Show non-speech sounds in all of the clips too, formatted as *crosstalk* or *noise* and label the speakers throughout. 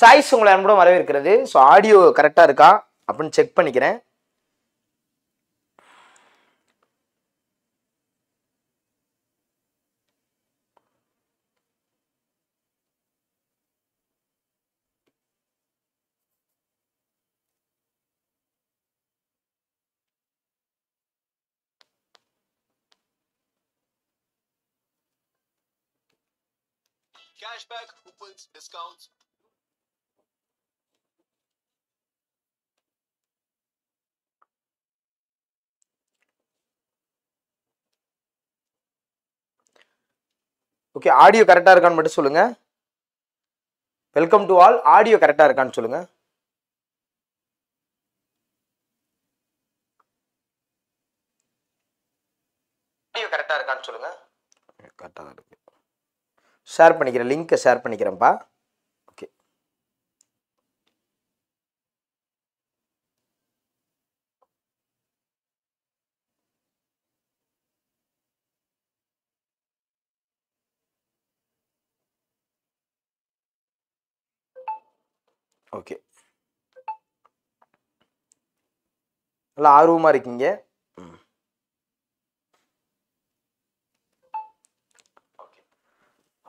Speaker 1: choice உங்களை அன்போட வரவேற்கிறது ஸோ ஆடியோ கரெக்டாக இருக்கா அப்படின்னு செக் பண்ணிக்கிறேன் cashback, coupons, discounts, okay audio கரெக்டாக இருக்கான்னு மட்டும் சொல்லுங்கள் வெல்கம் டு ஆல் ஆடியோ கரெக்டாக இருக்கான்னு சொல்லுங்கள் ஆடியோ கரெக்டாக இருக்கான்னு சொல்லுங்கள் கரெக்டாக இருக்கு ஷேர் பண்ணிக்கிறேன் லிங்க்கை ஷேர் பண்ணிக்கிறேன்ப்பா நல்லா ஆர்வமாக இருக்கீங்க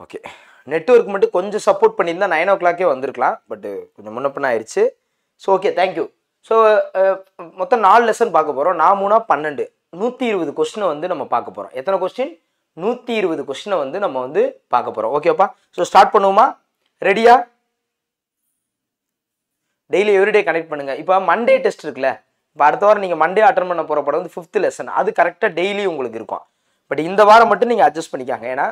Speaker 1: ஓகே நெட்ஒர்க் மட்டும் கொஞ்சம் சப்போர்ட் பண்ணியிருந்தால் நைன் ஓ கிளாக்கே வந்திருக்கலாம் பட்டு கொஞ்சம் முன்னப்பின் ஆயிடுச்சு ஸோ ஓகே தேங்க்யூ ஸோ மொத்தம் நாலு லெசன் பார்க்க போகிறோம் நான் மூணா பன்னெண்டு நூற்றி இருபது கொஸ்டினை வந்து நம்ம பார்க்க போகிறோம் எத்தனை கொஸ்டின் நூற்றி இருபது கொஸ்டினை வந்து நம்ம வந்து பார்க்க போகிறோம் ஓகேப்பா ஸோ ஸ்டார்ட் பண்ணுவோமா ரெடியா டெய்லி எவ்ரிடே கனெக்ட் பண்ணுங்கள் இப்போ மண்டே டெஸ்ட் இருக்குல்ல இப்போ அடுத்த வாரம் நீங்கள் மண்டே அட்டன் பண்ண போகிற படம் வந்து ஃபிஃப்த் லெசன் அது கரெக்டாக டெய்லி உங்களுக்கு இருக்கும் பட் இந்த வாரம் மட்டும் நீங்கள் அட்ஜஸ்ட் பண்ணிக்காங்க ஏன்னா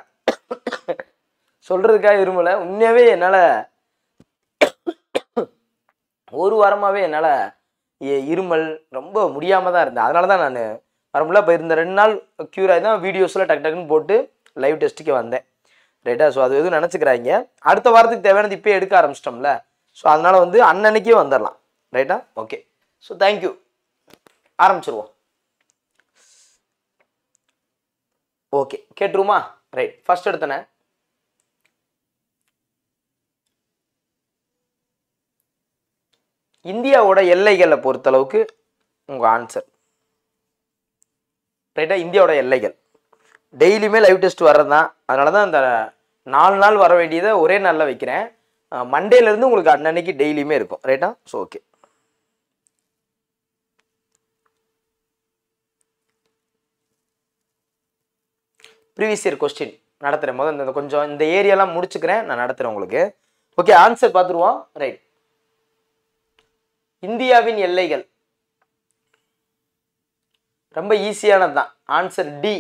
Speaker 1: சொல்கிறதுக்காக விரும்பலை உண்மையாகவே என்னால் ஒரு வாரமாகவே என்னால் இருமல் ரொம்ப முடியாமல் தான் இருந்தேன் அதனால தான் நான் வரமுடியல இப்போ இருந்த ரெண்டு நாள் க்யூர் ஆகி தான் வீடியோஸில் டக் டக்குன்னு போட்டு லைவ் டெஸ்ட்டுக்கு வந்தேன் ரைட்டா ஸோ அது எதுவும் நினச்சிக்கிறாங்க அடுத்த வாரத்துக்கு தேவையானது இப்போயே எடுக்க ஆரம்பிச்சிட்டோம்ல ஸோ அதனால் வந்து அன்னன்னைக்கே வந்துடலாம் ரைட்டா ஓகே ஸோ தேங்க்யூ ஆரம்பிச்சிருவோம் ஓகே கேட்டுருமா ரைட் ஃபர்ஸ்ட் எடுத்தன இந்தியாவோட எல்லைகளை பொறுத்தளவுக்கு உங்கள் ஆன்சர் ரைட்டா இந்தியாவோட எல்லைகள் டெய்லியுமே லைவ் டெஸ்ட் வர்றது தான் அதனால தான் அந்த நாலு நாள் வர வேண்டியதை ஒரே நாளில் வைக்கிறேன் மண்டேலேருந்து உங்களுக்கு அன்னன்னைக்கு டெய்லியுமே இருக்கும் ரைட்டா so okay previous year question நடத்துகிறேன் போது இந்த கொஞ்சம் இந்த ஏரியாலாம் முடிச்சுக்கிறேன் நான் நடத்துகிறேன் உங்களுக்கு ஓகே ஆன்சர் பார்த்துருவோம் ரைட் இந்தியாவின் எல்லைகள் ரொம்ப ஈஸியானது தான் ஆன்சர் டி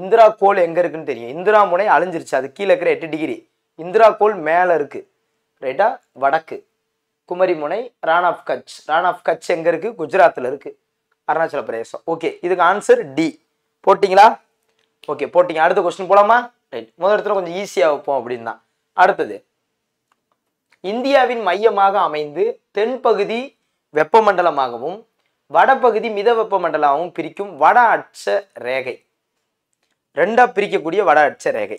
Speaker 1: இந்திரா கோல் எங்கே இருக்குன்னு தெரியும் இந்திரா முனை அழிஞ்சிருச்சு அது கீழே இருக்கிற எட்டு டிகிரி இந்திரா கோல் மேலே இருக்குது ரைட்டா வடக்கு குமரி முனை ரான் ஆஃப் கட்ச் ரான் ஆஃப் கட்ச் எங்கே இருக்குது குஜராத்தில் இருக்குது அருணாச்சல பிரதேசம் ஓகே இதுக்கு ஆன்சர் டி போட்டிங்களா ஓகே போட்டிங்க அடுத்த கொஸ்டின் போலாமா ரைட் முதல் இடத்துல கொஞ்சம் ஈஸியாக வைப்போம் அப்படின்னு தான் அடுத்தது இந்தியாவின் மையமாக அமைந்து தென்பகுதி வெப்பமண்டலமாகவும் வடபகுதி மித வெப்பமண்டலமாகவும் பிரிக்கும் வட அட்ச ரேகை ரெண்டாக பிரிக்கக்கூடிய வட அட்ச ரேகை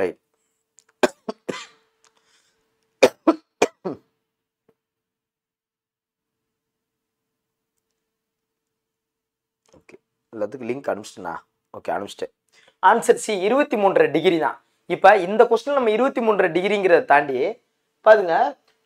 Speaker 1: ரைட் ஓகே எல்லாத்துக்கும் லிங்க் அனுப்பிச்சிட்டேண்ணா ஓகே அனுப்பிச்சிட்டேன் ஆன்சர் சி இருபத்தி மூன்றரை டிகிரி தான் இப்போ இந்த கொஸ்டின் நம்ம இருபத்தி மூன்றரை டிகிரிங்கிறத தாண்டி பாருங்க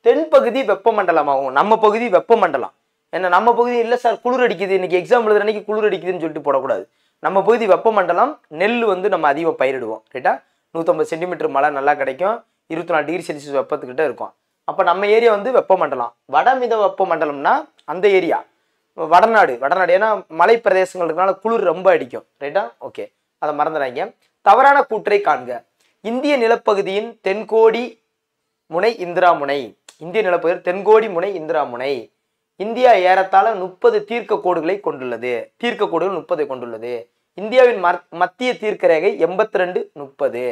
Speaker 1: தென் பகுதி வெப்பமண்டலமாகும் நம்ம பகுதி வெப்பமண்டலம் ஏன்னா நம்ம பகுதி இல்லை சார் குளிர் அடிக்குது இன்னைக்கு எக்ஸாம் எழுதுற அன்னைக்கு குளிர் அடிக்குதுன்னு சொல்லிட்டு போடக்கூடாது நம்ம பகுதி வெப்பமண்டலம் நெல் வந்து நம்ம அதிகமாக பயிரிடுவோம் ரைட்டா நூற்றம்பது சென்டிமீட்டர் மழை நல்லா கிடைக்கும் இருபத்தி நாலு டிகிரி செல்சியஸ் வெப்பத்துக்கிட்ட இருக்கும் அப்போ நம்ம ஏரியா வந்து வெப்பமண்டலம் வடமித வெப்பமண்டலம்னா அந்த ஏரியா வடநாடு வடநாடு ஏன்னா மலை பிரதேசங்களுக்குனால குளிர் ரொம்ப அடிக்கும் ரைட்டா ஓகே அதை மறந்துடாங்க தவறான கூற்றை காண்க இந்திய நிலப்பகுதியின் தென்கோடி முனை இந்திரா முனை இந்திய நிலப்பகுதியில் தென்கோடி முனை இந்திரா முனை இந்தியா ஏறத்தாழ முப்பது தீர்க்க கோடுகளை கொண்டுள்ளது தீர்க்க கோடுகள் முப்பதை கொண்டுள்ளது இந்தியாவின் மத்திய தீர்க்க ரேகை எண்பத்தி ரெண்டு முப்பது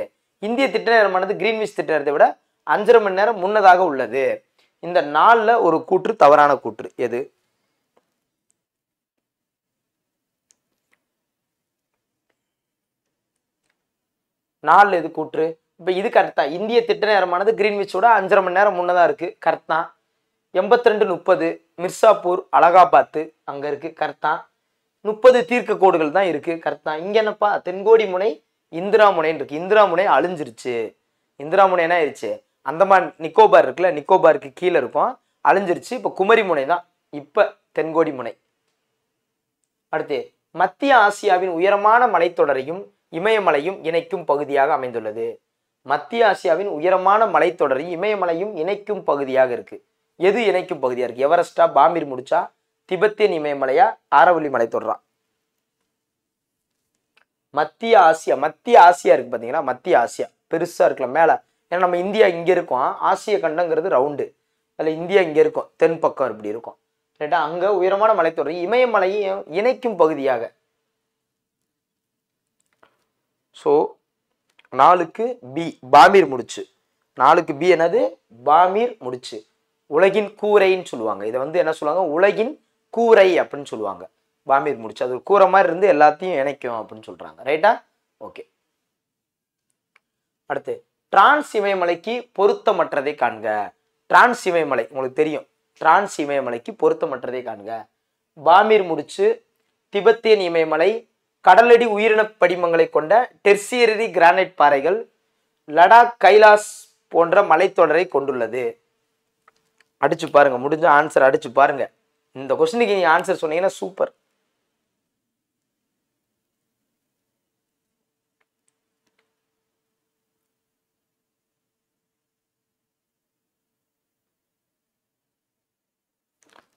Speaker 1: இந்திய திட்ட நேரமானது கிரீன்விச் திட்ட நேரத்தை விட அஞ்சரை மணி நேரம் முன்னதாக உள்ளது இந்த நாளில் ஒரு கூற்று தவறான கூற்று எது நாலு எது கூற்று இப்போ இது கரெக்டாக இந்திய திட்ட நேரமானது கிரீன்விச்சோட அஞ்சரை மணி நேரம் முன்னதாக இருக்குது கரெக்ட் தான் எண்பத்தி ரெண்டு முப்பது மிர்சாப்பூர் அலகாபாத்து அங்கே இருக்குது கரெக்ட் தான் முப்பது தீர்க்க கோடுகள் தான் இருக்குது கரெக்டாக இங்கே என்னப்பா தென்கோடி முனை இந்திரா முனைன்னு இருக்குது இந்திரா முனை அழிஞ்சிருச்சு இந்திரா முனை என்ன ஆயிடுச்சு அந்தமான் நிக்கோபார் இருக்குல்ல நிக்கோபாருக்கு கீழே இருக்கும் அழிஞ்சிருச்சு இப்போ குமரி முனை தான் இப்போ தென்கோடி முனை அடுத்து மத்திய ஆசியாவின் உயரமான மலைத்தொடரையும் இமயமலையும் இணைக்கும் பகுதியாக அமைந்துள்ளது மத்திய ஆசியாவின் உயரமான மலைத்தொடரையும் இமயமலையும் இணைக்கும் பகுதியாக இருக்குது எது இணைக்கும் பகுதியாக இருக்குது எவரெஸ்டா பாம்பிர் முடிச்சா திபெத்தியன் இமயமலையா ஆரவல்லி மலை தொடுறான் மத்திய ஆசியா மத்திய ஆசியா இருக்கு பார்த்தீங்கன்னா மத்திய ஆசியா பெருசாக இருக்கலாம் மேலே ஏன்னா நம்ம இந்தியா இங்கே இருக்கோம் ஆசிய கண்டங்கிறது ரவுண்டு அதில் இந்தியா இங்கே இருக்கும் தென் பக்கம் இப்படி இருக்கும் ரைட்டா அங்கே உயரமான தொடர் இமயமலையும் இணைக்கும் பகுதியாக ஸோ நாலுக்கு பி பாமீர் முடிச்சு நாலுக்கு பி என்னது பாமீர் முடிச்சு உலகின் கூரைன்னு சொல்லுவாங்க இதை வந்து என்ன சொல்லுவாங்க உலகின் கூரை அப்படின்னு சொல்லுவாங்க பாம்பீர் முடிச்சு அது ஒரு கூரை மாதிரி இருந்து எல்லாத்தையும் இணைக்கும் அப்படின்னு சொல்கிறாங்க ரைட்டா ஓகே அடுத்து டிரான்ஸ் இமயமலைக்கு பொருத்தமற்றதை காண்க டிரான்ஸ் இமயமலை உங்களுக்கு தெரியும் டிரான்ஸ் இமயமலைக்கு பொருத்தமற்றதை காண்க பாமீர் முடிச்சு திபெத்தியன் இமயமலை கடலடி உயிரின படிமங்களை கொண்ட டெர்சியரி கிரானைட் பாறைகள் லடாக் கைலாஸ் போன்ற மலைத்தொடரை கொண்டுள்ளது அடிச்சு பாருங்க முடிஞ்ச ஆன்சர் அடிச்சு பாருங்க இந்த கொஸ்டினுக்கு நீங்கள் ஆன்சர் சொன்னீங்கன்னா சூப்பர்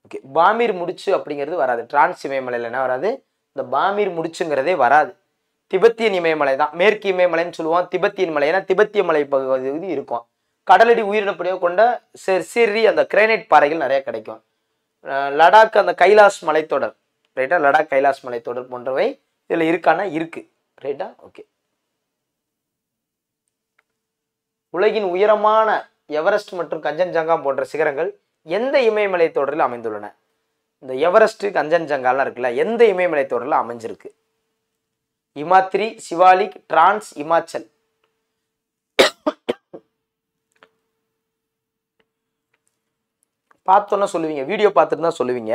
Speaker 1: ஓகே பாமீர் முடிச்சு அப்படிங்கிறது வராது டிரான்ஸ் இமயமலையில் என்ன வராது இந்த பாமீர் முடிச்சுங்கிறதே வராது திபெத்தியன் இமயமலை தான் மேற்கு இமயமலைன்னு சொல்லுவோம் திபெத்தியன் மலை ஏன்னா திபெத்திய மலை பகுதி இருக்கும் கடலடி உயிரினப்படியோ கொண்ட செர் சிறி அந்த கிரைனைட் பாறைகள் நிறைய கிடைக்கும் லடாக் அந்த கைலாஸ் மலைத்தொடர் ரைட்டா லடாக் கைலாஸ் மலைத்தொடர் போன்றவை இதில் இருக்கானா இருக்குது ரைட்டா ஓகே உலகின் உயரமான எவரெஸ்ட் மற்றும் கஞ்சன்ஜங்கா போன்ற சிகரங்கள் எந்த இமயமலை தொடரில் அமைந்துள்ளன இந்த எவரெஸ்ட் கஞ்சன்ஜங்காலாம் இருக்குல்ல எந்த இமயமலை தொடரில் அமைஞ்சிருக்கு இமாத்ரி சிவாலிக் டிரான்ஸ் இமாச்சல் பார்த்தோன்னா சொல்லுவீங்க வீடியோ பார்த்துட்டு தான் சொல்லுவீங்க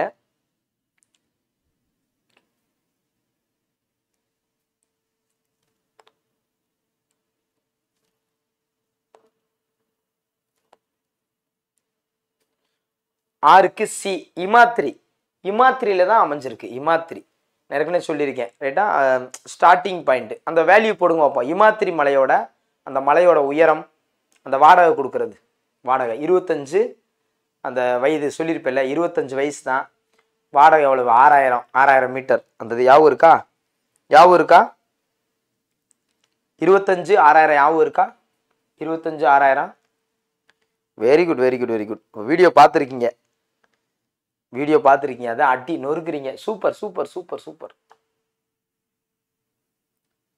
Speaker 1: ஆறுக்கு சி இமாத்திரி இமாத்திரியில தான் அமைஞ்சிருக்கு இமாத்திரி ஏற்கனவே சொல்லியிருக்கேன் ரைட்டா ஸ்டார்டிங் பாயிண்ட் அந்த வேல்யூ போடுங்க வைப்போம் இமாத்திரி மலையோட அந்த மலையோட உயரம் அந்த வாடகை கொடுக்கறது வாடகை இருபத்தஞ்சு அந்த வயது சொல்லியிருப்பில்ல இருபத்தஞ்சி வயசு தான் வாடகை எவ்வளவு ஆறாயிரம் ஆறாயிரம் மீட்டர் அந்த யாவும் இருக்கா யாவும் இருக்கா இருபத்தஞ்சு ஆறாயிரம் யாவும் இருக்கா இருபத்தஞ்சு ஆறாயிரம் very good very good very good video பார்த்துருக்கீங்க வீடியோ பார்த்துருக்கீங்க அதை அட்டி நொறுக்குறீங்க super super super super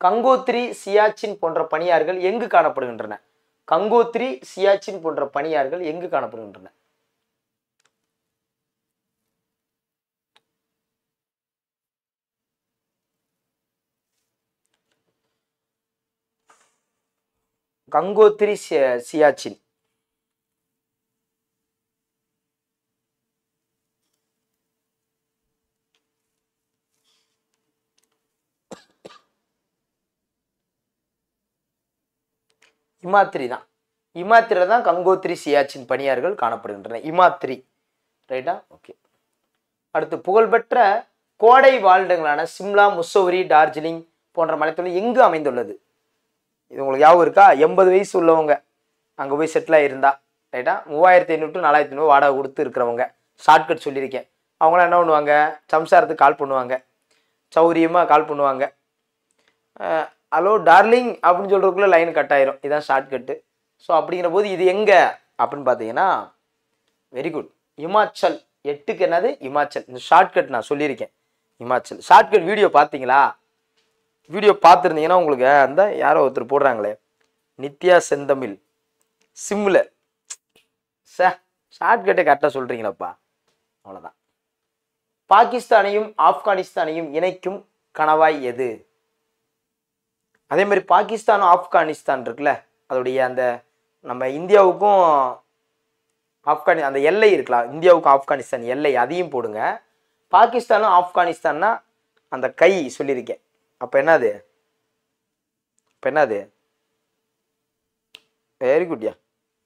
Speaker 1: Gangotri Siachen போன்ற பணியார்கள் எங்கு காணப்படுகின்றன கங்கோத்ரி சியாச்சின் போன்ற பணியார்கள் எங்கு காணப்படுகின்றன கங்கோத்திரி சியாச்சின் இமாத்திரி தான் இமாத்திரியில் தான் கங்கோத்திரி சியாச்சின் பணியார்கள் காணப்படுகின்றன இமாத்திரி ரைட்டா ஓகே அடுத்து புகழ்பெற்ற கோடை வாழ்டங்களான சிம்லா முசோரி டார்ஜிலிங் போன்ற மலைத்தொழில் எங்கு அமைந்துள்ளது இது உங்களுக்கு ஞாபகம் இருக்கா எண்பது வயசு உள்ளவங்க அங்கே போய் செட்டில் ஆகியிருந்தா ரைட்டா மூவாயிரத்தி ஐநூறு டு நாலாயிரத்தி ஐநூறு வாடகை கொடுத்து இருக்கிறவங்க ஷார்ட்கட் சொல்லியிருக்கேன் அவங்களாம் என்ன பண்ணுவாங்க சம்சாரத்துக்கு கால் பண்ணுவாங்க சௌரியமாக கால் பண்ணுவாங்க ஹலோ டார்லிங் அப்படின்னு சொல்கிறதுக்குள்ளே லைன் கட் ஆயிரும் இதுதான் ஷார்ட்கட்டு ஸோ அப்படிங்கிற போது இது எங்கே அப்படின்னு பார்த்தீங்கன்னா வெரி குட் இமாச்சல் எட்டுக்கு என்னது இமாச்சல் இந்த ஷார்ட்கட் நான் சொல்லியிருக்கேன் இமாச்சல் ஷார்ட்கட் வீடியோ பார்த்தீங்களா வீடியோ பார்த்துருந்தீங்கன்னா உங்களுக்கு அந்த யாரோ ஒருத்தர் போடுறாங்களே நித்யா செந்தமிழ் சிம்மில் சே ஷார்ட்கட்டை கரெக்டாக சொல்கிறீங்களப்பா அவ்வளோதான் பாகிஸ்தானையும் ஆப்கானிஸ்தானையும் இணைக்கும் கனவாய் எது அதே மாதிரி பாகிஸ்தான் ஆப்கானிஸ்தான் இருக்குல்ல அதோடைய அந்த நம்ம இந்தியாவுக்கும் ஆப்கானி அந்த எல்லை இருக்கலாம் இந்தியாவுக்கும் ஆப்கானிஸ்தான் எல்லை அதையும் போடுங்க பாகிஸ்தானும் ஆப்கானிஸ்தான்னா அந்த கை சொல்லியிருக்கேன் அப்போ என்னது இப்போ என்னது வெரி குட்யா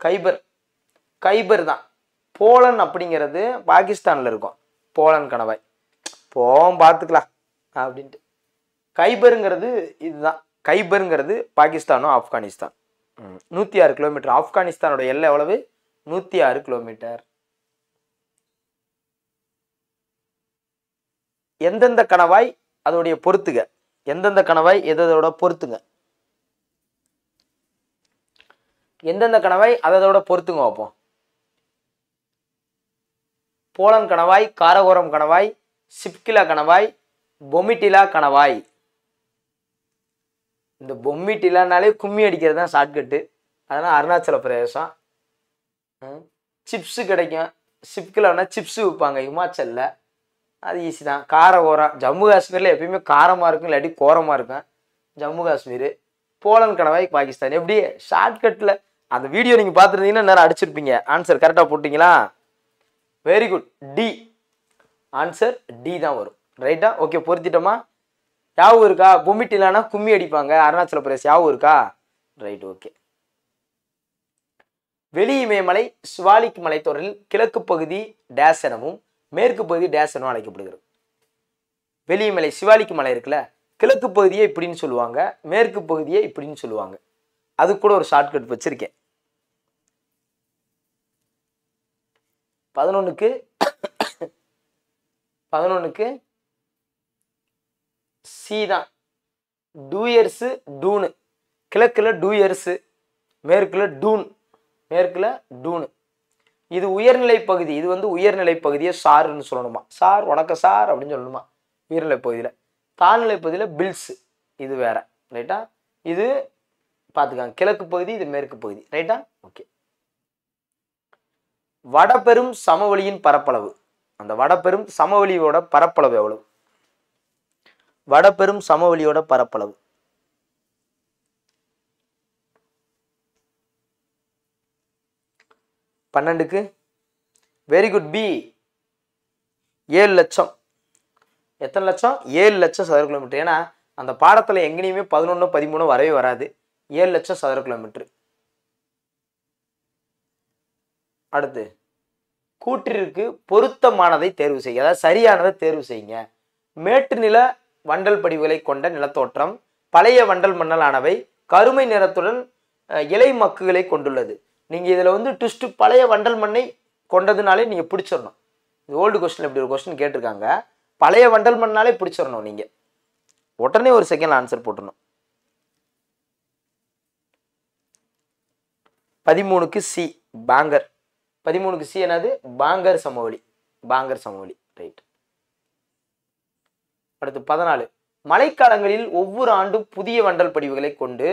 Speaker 1: கைபர் கைபர் தான் போலன் அப்படிங்கிறது பாகிஸ்தானில் இருக்கும் போலன் கணவாய் போம் பார்த்துக்கலாம் அப்படின்ட்டு கைபருங்கிறது இதுதான் கைபருங்கிறது பாகிஸ்தானும் ஆப்கானிஸ்தான் நூற்றி ஆறு கிலோமீட்டர் ஆப்கானிஸ்தானோட எல்லை எவ்வளவு நூற்றி ஆறு கிலோமீட்டர் எந்தெந்த கணவாய் அதோடைய பொறுத்துக எந்தெந்த கனவை எதோட பொறுத்துங்க எந்தெந்த கனவை அதோட பொறுத்துங்க வைப்போம் போலன் கணவாய் காரகோரம் கணவாய் சிப்கிலா கணவாய் பொமிட்டிலா கணவாய் இந்த பொம்மிட்டிலானாலே கும்மி அடிக்கிறது தான் ஷார்ட்கட்டு அதனால் அருணாச்சல பிரதேசம் சிப்ஸு கிடைக்கும் சிப்கிலானா சிப்ஸு விற்பாங்க இமாச்சலில் அது ஈஸி தான் கார ஓரம் ஜம்மு காஷ்மீரில் எப்பயுமே காரமாக இருக்கும் இல்லாட்டி கோரமாக இருக்கும் ஜம்மு காஷ்மீர் போலன் கணவாய் பாகிஸ்தான் எப்படி ஷார்ட்கட்டில் அந்த வீடியோ நீங்கள் பார்த்துருந்தீங்கன்னா நேரம் அடிச்சிருப்பீங்க ஆன்சர் கரெக்டாக போட்டிங்களா very good D answer D தான் வரும் ரைட்டா ஓகே பொருத்திட்டோமா யாவும் இருக்கா இல்லைன்னா கும்மி அடிப்பாங்க அருணாச்சல பிரதேஷ் யாவும் இருக்கா ரைட் ஓகே வெளியிமயமலை சுவாலிக் மலைத்தொடரில் கிழக்கு பகுதி டேஸ் எனவும் மேற்கு பகுதி டேஸ் என்ன அழைக்கப்படுகிறது மலை சிவாலிக்கு மலை இருக்குல்ல கிழக்கு பகுதியே இப்படின்னு சொல்லுவாங்க மேற்கு பகுதியே இப்படின்னு சொல்லுவாங்க அது கூட ஒரு ஷார்ட்கட் வச்சுருக்கேன் பதினொன்றுக்கு பதினொன்றுக்கு சி தான் டூயர்ஸு டூனு கிழக்கில் டூயர்ஸு மேற்கில் டூன் மேற்கில் டூனு இது உயர்நிலை பகுதி இது வந்து உயர்நிலை பகுதியை சாருன்னு சொல்லணுமா சார் வணக்கம் சார் அப்படின்னு சொல்லணுமா உயர்நிலை பகுதியில் தாழ்நிலை பகுதியில் பில்ஸ் இது வேற ரைட்டா இது பார்த்துக்காங்க கிழக்கு பகுதி இது மேற்கு பகுதி ரைட்டா ஓகே வடபெரும் சமவெளியின் பரப்பளவு அந்த வடபெரும் சமவெளியோட பரப்பளவு எவ்வளவு வடபெரும் சமவெளியோட பரப்பளவு பன்னெண்டுக்கு வெரி குட் பி ஏழு லட்சம் எத்தனை லட்சம் ஏழு லட்சம் சதுர கிலோமீட்டர் ஏன்னா அந்த பாடத்தில் எங்கேயுமே பதினொன்று பதிமூணு வரவே வராது ஏழு லட்சம் சதுர கிலோமீட்டர் அடுத்து கூற்றிற்கு பொருத்தமானதை தேர்வு செய்ய அதாவது சரியானதை தேர்வு செய்யுங்க மேட்டு நில வண்டல் படிவுகளை கொண்ட நிலத்தோற்றம் பழைய வண்டல் மண்ணலானவை கருமை நிறத்துடன் இலை மக்குகளை கொண்டுள்ளது நீங்கள் இதில் வந்து ட்விஸ்ட்டு பழைய வண்டல் மண்ணை கொண்டதுனாலே நீங்கள் பிடிச்சிடணும் இது ஓல்டு கொஸ்டின் இப்படி ஒரு கொஸ்டின் கேட்டிருக்காங்க பழைய வண்டல் மண்ணாலே பிடிச்சிடணும் நீங்கள் உடனே ஒரு செகண்ட் ஆன்சர் போட்டுடணும் பதிமூணுக்கு சி பாங்கர் பதிமூணுக்கு சி என்னது பாங்கர் சமவெளி பாங்கர் சமவெளி ரைட் அடுத்து பதினாலு மழைக்காலங்களில் ஒவ்வொரு ஆண்டும் புதிய வண்டல் படிவுகளை கொண்டு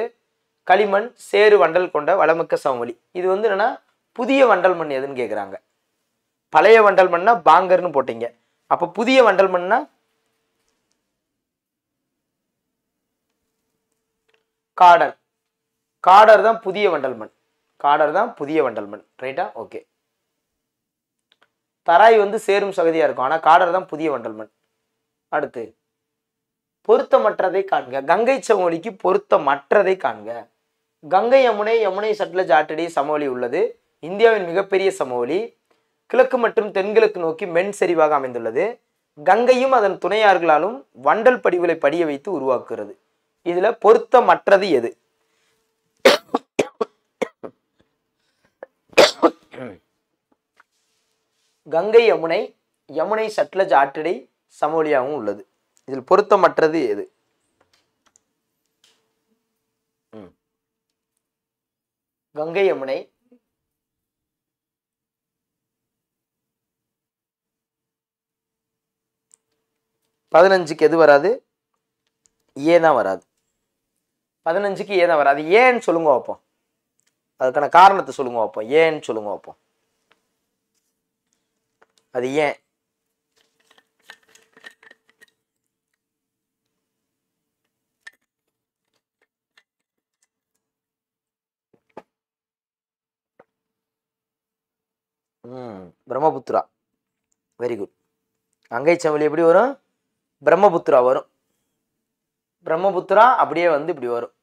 Speaker 1: களிமண் சேறு வண்டல் கொண்ட வளமிக்க சமவெளி இது வந்து என்னென்னா புதிய வண்டல் மண் எதுன்னு கேட்குறாங்க பழைய வண்டல் மண்ணா பாங்கர்னு போட்டீங்க அப்போ புதிய வண்டல் மண்ணா காடர் காடர் தான் புதிய வண்டல் மண் காடர் தான் புதிய வண்டல் மண் ரைட்டா ஓகே தராய் வந்து சேரும் சகதியாக இருக்கும் ஆனால் காடர் தான் புதிய வண்டல் மண் அடுத்து பொருத்தமற்றதை காண்க கங்கை சமவெளிக்கு பொருத்தமற்றதை காண்க கங்கை யமுனை யமுனை சட்லஜ் ஆற்றடி சமவெளி உள்ளது இந்தியாவின் மிகப்பெரிய சமவெளி கிழக்கு மற்றும் தென்கிழக்கு நோக்கி மென் செறிவாக அமைந்துள்ளது கங்கையும் அதன் துணையார்களாலும் வண்டல் படிவுகளை படிய வைத்து உருவாக்குகிறது இதில் பொருத்தமற்றது எது கங்கை யமுனை யமுனை சட்லஜ் ஆற்றடை சமவெளியாகவும் உள்ளது இதில் பொருத்தமற்றது எது கங்கை யமுனை பதினஞ்சுக்கு எது வராது ஏ தான் வராது பதினஞ்சுக்கு ஏ தான் வராது ஏன்னு சொல்லுங்க வைப்போம் அதுக்கான காரணத்தை சொல்லுங்க வைப்போம் ஏன்னு சொல்லுங்க வைப்போம் அது ஏன் வெரி குட் அங்கை சமவெளி எப்படி வரும் பிரம்மபுத்திரா வரும் பிரம்மபுத்திரா அப்படியே வந்து இப்படி வரும்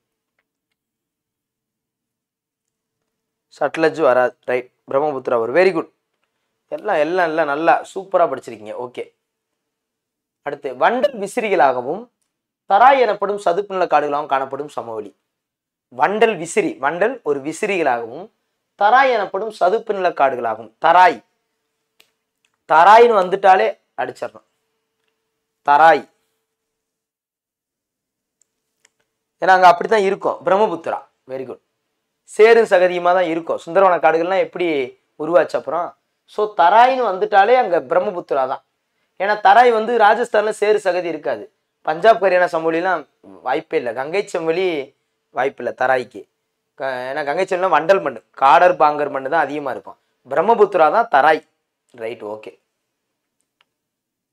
Speaker 1: சட்லஜ் வராது ரைட் பிரம்மபுத்திரா வரும் வெரி குட் எல்லாம் எல்லாம் எல்லாம் நல்லா சூப்பராக படிச்சிருக்கீங்க ஓகே அடுத்து வண்டல் விசிறிகளாகவும் தராய் எனப்படும் சதுப்பு நில காடுகளாகவும் காணப்படும் சமவெளி வண்டல் விசிறி வண்டல் ஒரு விசிறிகளாகவும் தராய் எனப்படும் சதுப்பு நில காடுகளாகும் தராய் தராய்னு வந்துட்டாலே அடிச்சிடணும் தராய் ஏன்னா அங்கே அப்படி தான் இருக்கும் பிரம்மபுத்திரா வெரி குட் சேரும் சகதியமாக தான் இருக்கும் சுந்தரவன காடுகள்லாம் எப்படி உருவாச்சு அப்புறம் ஸோ தராய்னு வந்துட்டாலே அங்கே பிரம்மபுத்திரா தான் ஏன்னா தராய் வந்து ராஜஸ்தானில் சேரு சகதி இருக்காது பஞ்சாப் ஹரியானா சமவெளிலாம் வாய்ப்பே இல்லை கங்கை செம்மொழி வாய்ப்பு இல்லை தராய்க்கு ஏன்னா கங்கை செம்மொழிலாம் வண்டல் மண் காடர் பாங்கர் மண் தான் அதிகமாக இருக்கும் பிரம்மபுத்திரா தான் தராய் ரைட் ஓகே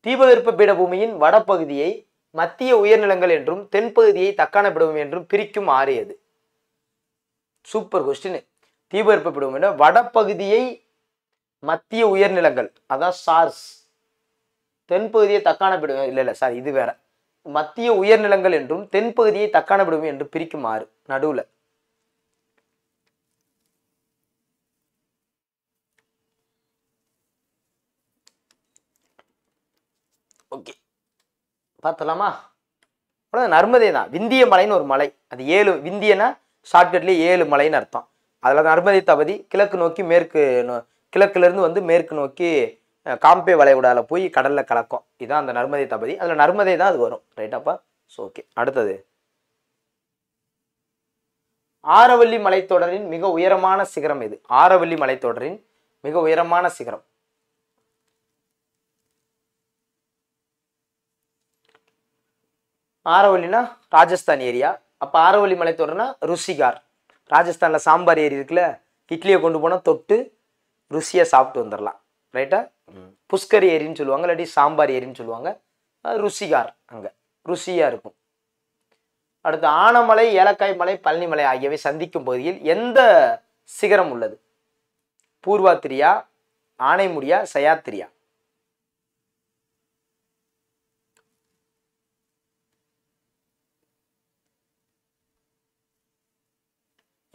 Speaker 1: தீபவிற்ப பீடபூமியின் வடப்பகுதியை மத்திய உயர்நிலங்கள் என்றும் தென்பகுதியை தக்கான பீடபூமி என்றும் பிரிக்கும் ஆறியது சூப்பர் கொஸ்டின் தீபவெப்ப பீடபூமி வடப்பகுதியை மத்திய உயர்நிலங்கள் அதான் சார்ஸ் தென்பகுதியை தக்கான பீடபூமி இல்லை இல்லை சார் இது வேற மத்திய உயர்நிலங்கள் என்றும் தென்பகுதியை தக்கான பீடபூமி என்று பிரிக்கும் ஆறு நடுவில் ஓகே பார்த்தலாமா அப்புறம் நர்மதே தான் விந்திய மலைன்னு ஒரு மலை அது ஏழு விந்தியன்னா ஷார்ட்கட்லேயே ஏழு மலைன்னு அர்த்தம் அதில் நர்மதை தபதி கிழக்கு நோக்கி மேற்கு நோ கிழக்குலேருந்து வந்து மேற்கு நோக்கி காம்பே வளைகுடால போய் கடலில் கலக்கும் இதுதான் அந்த நர்மதை தபதி அதில் நர்மதை தான் அது வரும் ரைட்டாப்பா ஸோ ஓகே அடுத்தது ஆரவல்லி மலைத்தொடரின் மிக உயரமான சிகரம் இது ஆரவல்லி மலைத்தொடரின் மிக உயரமான சிகரம் ஆரவல்லினா ராஜஸ்தான் ஏரியா அப்போ ஆரவல்லி மலைத்தொடர்னா ருசிகார் ராஜஸ்தானில் சாம்பார் ஏரி இருக்குல்ல இட்லியை கொண்டு போனால் தொட்டு ருசியாக சாப்பிட்டு வந்துடலாம் ரைட்டா புஷ்கர் ஏரின்னு சொல்லுவாங்க இல்லாட்டி சாம்பார் ஏரின்னு சொல்லுவாங்க ருசிகார் அங்கே ருசியாக இருக்கும் அடுத்து ஆனமலை ஏலக்காய் மலை பழனிமலை ஆகியவை சந்திக்கும் பகுதியில் எந்த சிகரம் உள்ளது பூர்வாத்திரியா ஆனைமுடியா சயாத்திரியா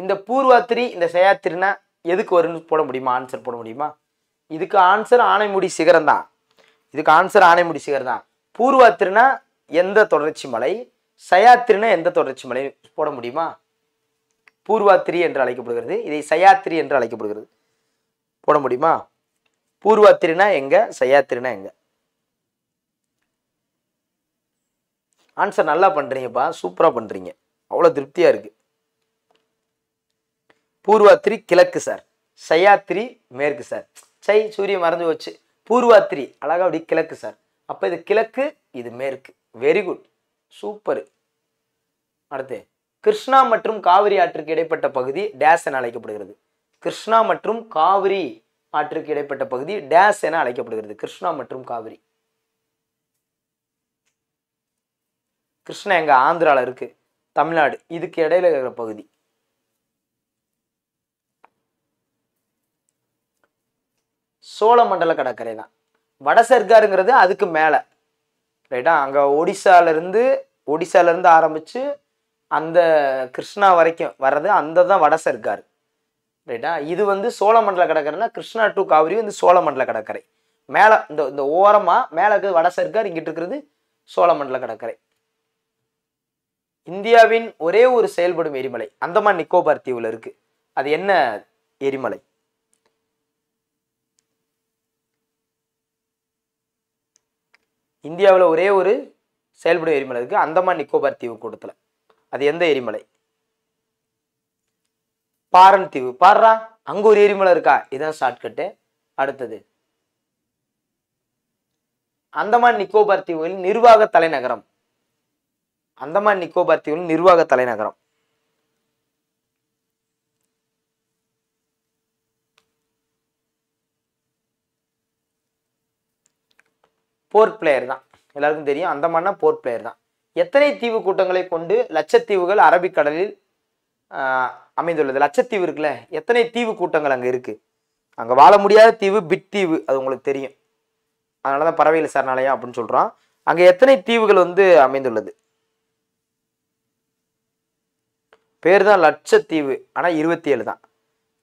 Speaker 1: இந்த பூர்வாத்திரி இந்த சயாத்திரினா எதுக்கு வரும்னு போட முடியுமா ஆன்சர் போட முடியுமா இதுக்கு ஆன்சர் ஆனைமுடி சிகரம் தான் இதுக்கு ஆன்சர் ஆனைமுடி சிகரம் தான் பூர்வாத்திரினா எந்த தொடர்ச்சி மலை சயாத்திரினா எந்த தொடர்ச்சி மலை போட முடியுமா பூர்வாத்திரி என்று அழைக்கப்படுகிறது இதை சயாத்திரி என்று அழைக்கப்படுகிறது போட முடியுமா பூர்வாத்திரினா எங்க சயாத்திரினா எங்க ஆன்சர் நல்லா பண்ணுறீங்கப்பா சூப்பராக பண்ணுறீங்க அவ்வளோ திருப்தியாக இருக்குது பூர்வாத்திரி கிழக்கு சார் சயாத்திரி மேற்கு சார் சை சூரியன் மறைஞ்சு வச்சு பூர்வாத்திரி அழகாக அப்படி கிழக்கு சார் அப்போ இது கிழக்கு இது மேற்கு வெரி குட் சூப்பர் அடுத்து கிருஷ்ணா மற்றும் காவிரி ஆற்றுக்கு இடைப்பட்ட பகுதி டேஸ் என அழைக்கப்படுகிறது கிருஷ்ணா மற்றும் காவிரி ஆற்றுக்கு இடைப்பட்ட பகுதி டேஸ் என அழைக்கப்படுகிறது கிருஷ்ணா மற்றும் காவிரி கிருஷ்ணா எங்க ஆந்திராவில் இருக்கு தமிழ்நாடு இதுக்கு இடையில இருக்கிற பகுதி சோழமண்டல கடற்கரை தான் வடசர்காருங்கிறது அதுக்கு மேலே ரைட்டா அங்கே ஒடிசாலேருந்து ஒடிசாலேருந்து ஆரம்பித்து அந்த கிருஷ்ணா வரைக்கும் வர்றது அந்த தான் வடசர்கார் ரைட்டா இது வந்து சோழமண்டல கடற்கரைனா கிருஷ்ணா டு காவிரி வந்து சோழமண்டல கடற்கரை மேலே இந்த இந்த ஓரமாக மேலே இருக்கிறது வடசர்கார் இங்கிட்டு இருக்கிறது சோழமண்டல கடற்கரை இந்தியாவின் ஒரே ஒரு செயல்படும் எரிமலை அந்தமான் நிக்கோபார் தீவில் இருக்குது அது என்ன எரிமலை இந்தியாவில் ஒரே ஒரு செயல்படும் எரிமலை இருக்குது அந்தமான் நிக்கோபார் தீவு கூட்டத்தில் அது எந்த எரிமலை பாரன் தீவு பாடுறா அங்கே ஒரு எரிமலை இருக்கா இதான் ஷார்ட்கட்டு அடுத்தது அந்தமான் நிக்கோபார் தீவுகளின் நிர்வாக தலைநகரம் அந்தமான் நிக்கோபார் தீவுகளின் நிர்வாக தலைநகரம் போர்ட் பிளேயர் தான் எல்லாருக்கும் தெரியும் அந்தமானா போர்ட் பிளேயர் தான் எத்தனை தீவு கூட்டங்களை கொண்டு லட்சத்தீவுகள் அரபிக்கடலில் அமைந்துள்ளது லட்சத்தீவு இருக்குல்ல எத்தனை தீவு கூட்டங்கள் அங்கே இருக்குது அங்கே வாழ முடியாத தீவு பிட் தீவு அது உங்களுக்கு தெரியும் அதனால தான் பறவைகள் சரணாலயம் அப்படின்னு சொல்கிறோம் அங்கே எத்தனை தீவுகள் வந்து அமைந்துள்ளது பேர் தான் லட்சத்தீவு ஆனால் இருபத்தி ஏழு தான்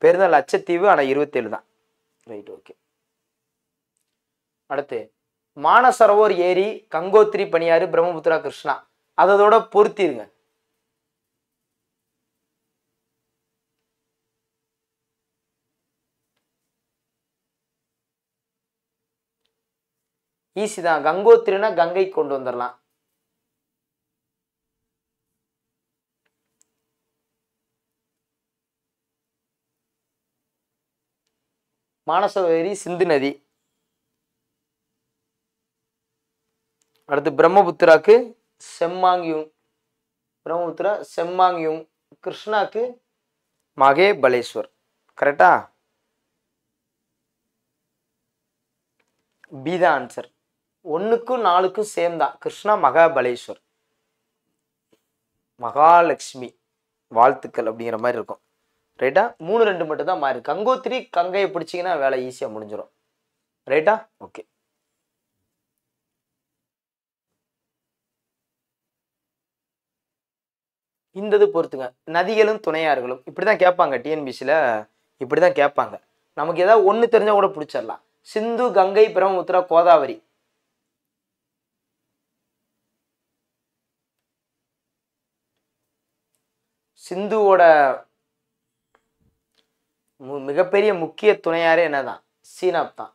Speaker 1: பேர் தான் லட்சத்தீவு ஆனால் இருபத்தேழு தான் ரைட் ஓகே அடுத்து மானசரோவர் ஏரி கங்கோத்ரி பணியாறு பிரம்மபுத்திரா கிருஷ்ணா அதோட பொருத்திருங்க ஈஸி தான் கங்கோத்திரினா கங்கை கொண்டு வந்துடலாம் மானசரோவர் ஏரி சிந்து நதி அடுத்து பிரம்மபுத்திராக்கு செம்மாங்கியும் பிரம்மபுத்திரா செம்மாங்கியும் கிருஷ்ணாக்கு மகே பலேஸ்வர் கரெக்டா பி தான் ஆன்சர் ஒன்றுக்கும் நாலுக்கும் சேம் தான் கிருஷ்ணா மகாபலேஸ்வர் மகாலட்சுமி வாழ்த்துக்கள் அப்படிங்கிற மாதிரி இருக்கும் ரைட்டா மூணு ரெண்டு மட்டும் தான் மாறி கங்கோத்திரி கங்கையை பிடிச்சிங்கன்னா வேலை ஈஸியாக முடிஞ்சிடும் ரைட்டா ஓகே இந்தது பொறுத்துங்க நதிகளும் துணையார்களும் இப்படி தான் கேட்பாங்க டிஎன்பிசியில் இப்படி தான் கேட்பாங்க நமக்கு ஏதாவது ஒன்று தெரிஞ்சால் கூட பிடிச்சிடலாம் சிந்து கங்கை பிரம்மபுத்திரா கோதாவரி சிந்துவோட மிகப்பெரிய முக்கிய துணையாரே என்னதான் சீனாப் தான்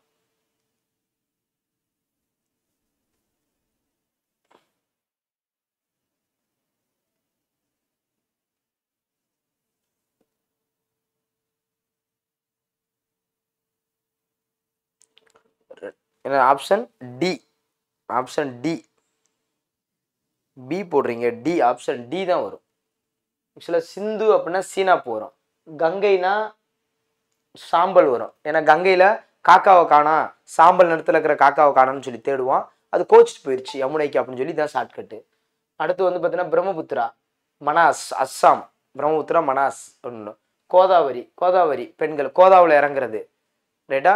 Speaker 1: என்ன option D option D B போடுறீங்க டி ஆப்ஷன் டி தான் வரும் ஆக்சுவலாக சிந்து அப்படின்னா சீனா போகிறோம் கங்கைனா சாம்பல் வரும் ஏன்னா கங்கையில் காக்காவை காணா சாம்பல் நிறத்தில் இருக்கிற காக்காவை காணான்னு சொல்லி தேடுவான் அது கோச்சிட்டு போயிடுச்சு யமுனைக்கு அப்படின்னு சொல்லி தான் ஷார்ட்கட்டு அடுத்து வந்து பார்த்தீங்கன்னா பிரம்மபுத்திரா மனாஸ் அஸ்ஸாம் பிரம்மபுத்திரா மனாஸ் அப்படின்னு கோதாவரி கோதாவரி பெண்கள் கோதாவில் இறங்குறது இல்லாட்டா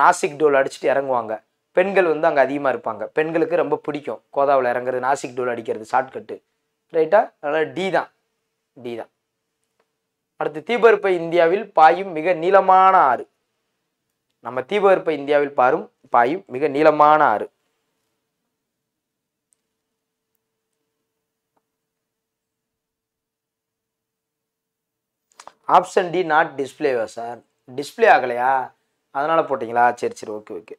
Speaker 1: நாசிக் டோல் அடிச்சுட்டு இறங்குவாங்க பெண்கள் வந்து அங்கே அதிகமாக இருப்பாங்க பெண்களுக்கு ரொம்ப பிடிக்கும் கோதாவில் இறங்குறது நாசிக் டோல் அடிக்கிறது ஷார்ட்கட்டு ரைட்டா அதனால் டி தான் டி தான் அடுத்து தீபகற்ப இந்தியாவில் பாயும் மிக நீளமான ஆறு நம்ம தீபகற்ப இந்தியாவில் பாரும் பாயும் மிக நீளமான ஆறு ஆப்ஷன் டி நாட் டிஸ்பிளேவா சார் டிஸ்பிளே ஆகலையா அதனால் போட்டிங்களா சரி சரி ஓகே ஓகே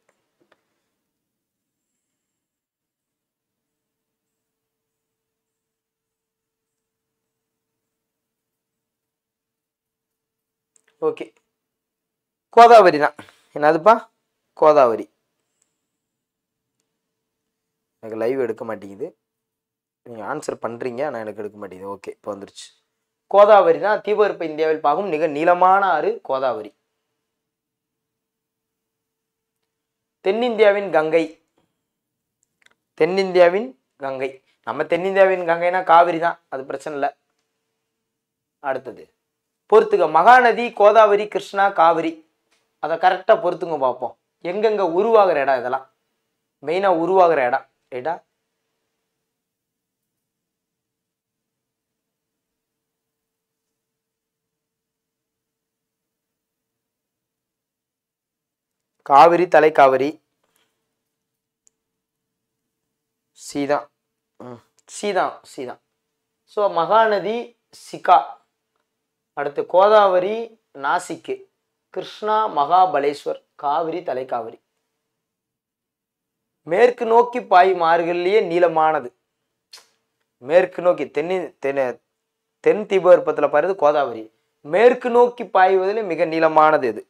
Speaker 1: ஓகே கோதாவரி தான் என்னதுப்பா கோதாவரி எனக்கு லைவ் எடுக்க மாட்டேங்குது நீங்கள் ஆன்சர் பண்ணுறீங்க ஆனால் எனக்கு எடுக்க மாட்டேங்குது ஓகே இப்போ வந்துருச்சு கோதாவரி தான் தீபகற்ப இந்தியாவில் பாகும் மிக நீளமான ஆறு கோதாவரி தென்னிந்தியாவின் கங்கை தென்னிந்தியாவின் கங்கை நம்ம தென்னிந்தியாவின் கங்கைனா காவிரி தான் அது பிரச்சனை இல்லை அடுத்தது பொறுத்துக்க மகாநதி கோதாவரி கிருஷ்ணா காவிரி அதை கரெக்டாக பொறுத்துங்க பார்ப்போம் எங்கெங்கே உருவாகிற இடம் இதெல்லாம் மெயினாக உருவாகிற இடம் ஏடா காவிரி தலை காவிரி சீதான் சீதான் சீதான் ஸோ மகாநதி சிகா அடுத்து கோதாவரி நாசிக்கு கிருஷ்ணா மகாபலேஸ்வர் காவிரி காவிரி மேற்கு நோக்கி பாயும் ஆறுகள்லேயே நீளமானது மேற்கு நோக்கி தென்னி தென் தென் தீபகற்பத்தில் பாருது கோதாவரி மேற்கு நோக்கி பாய்வதில் மிக நீளமானது இது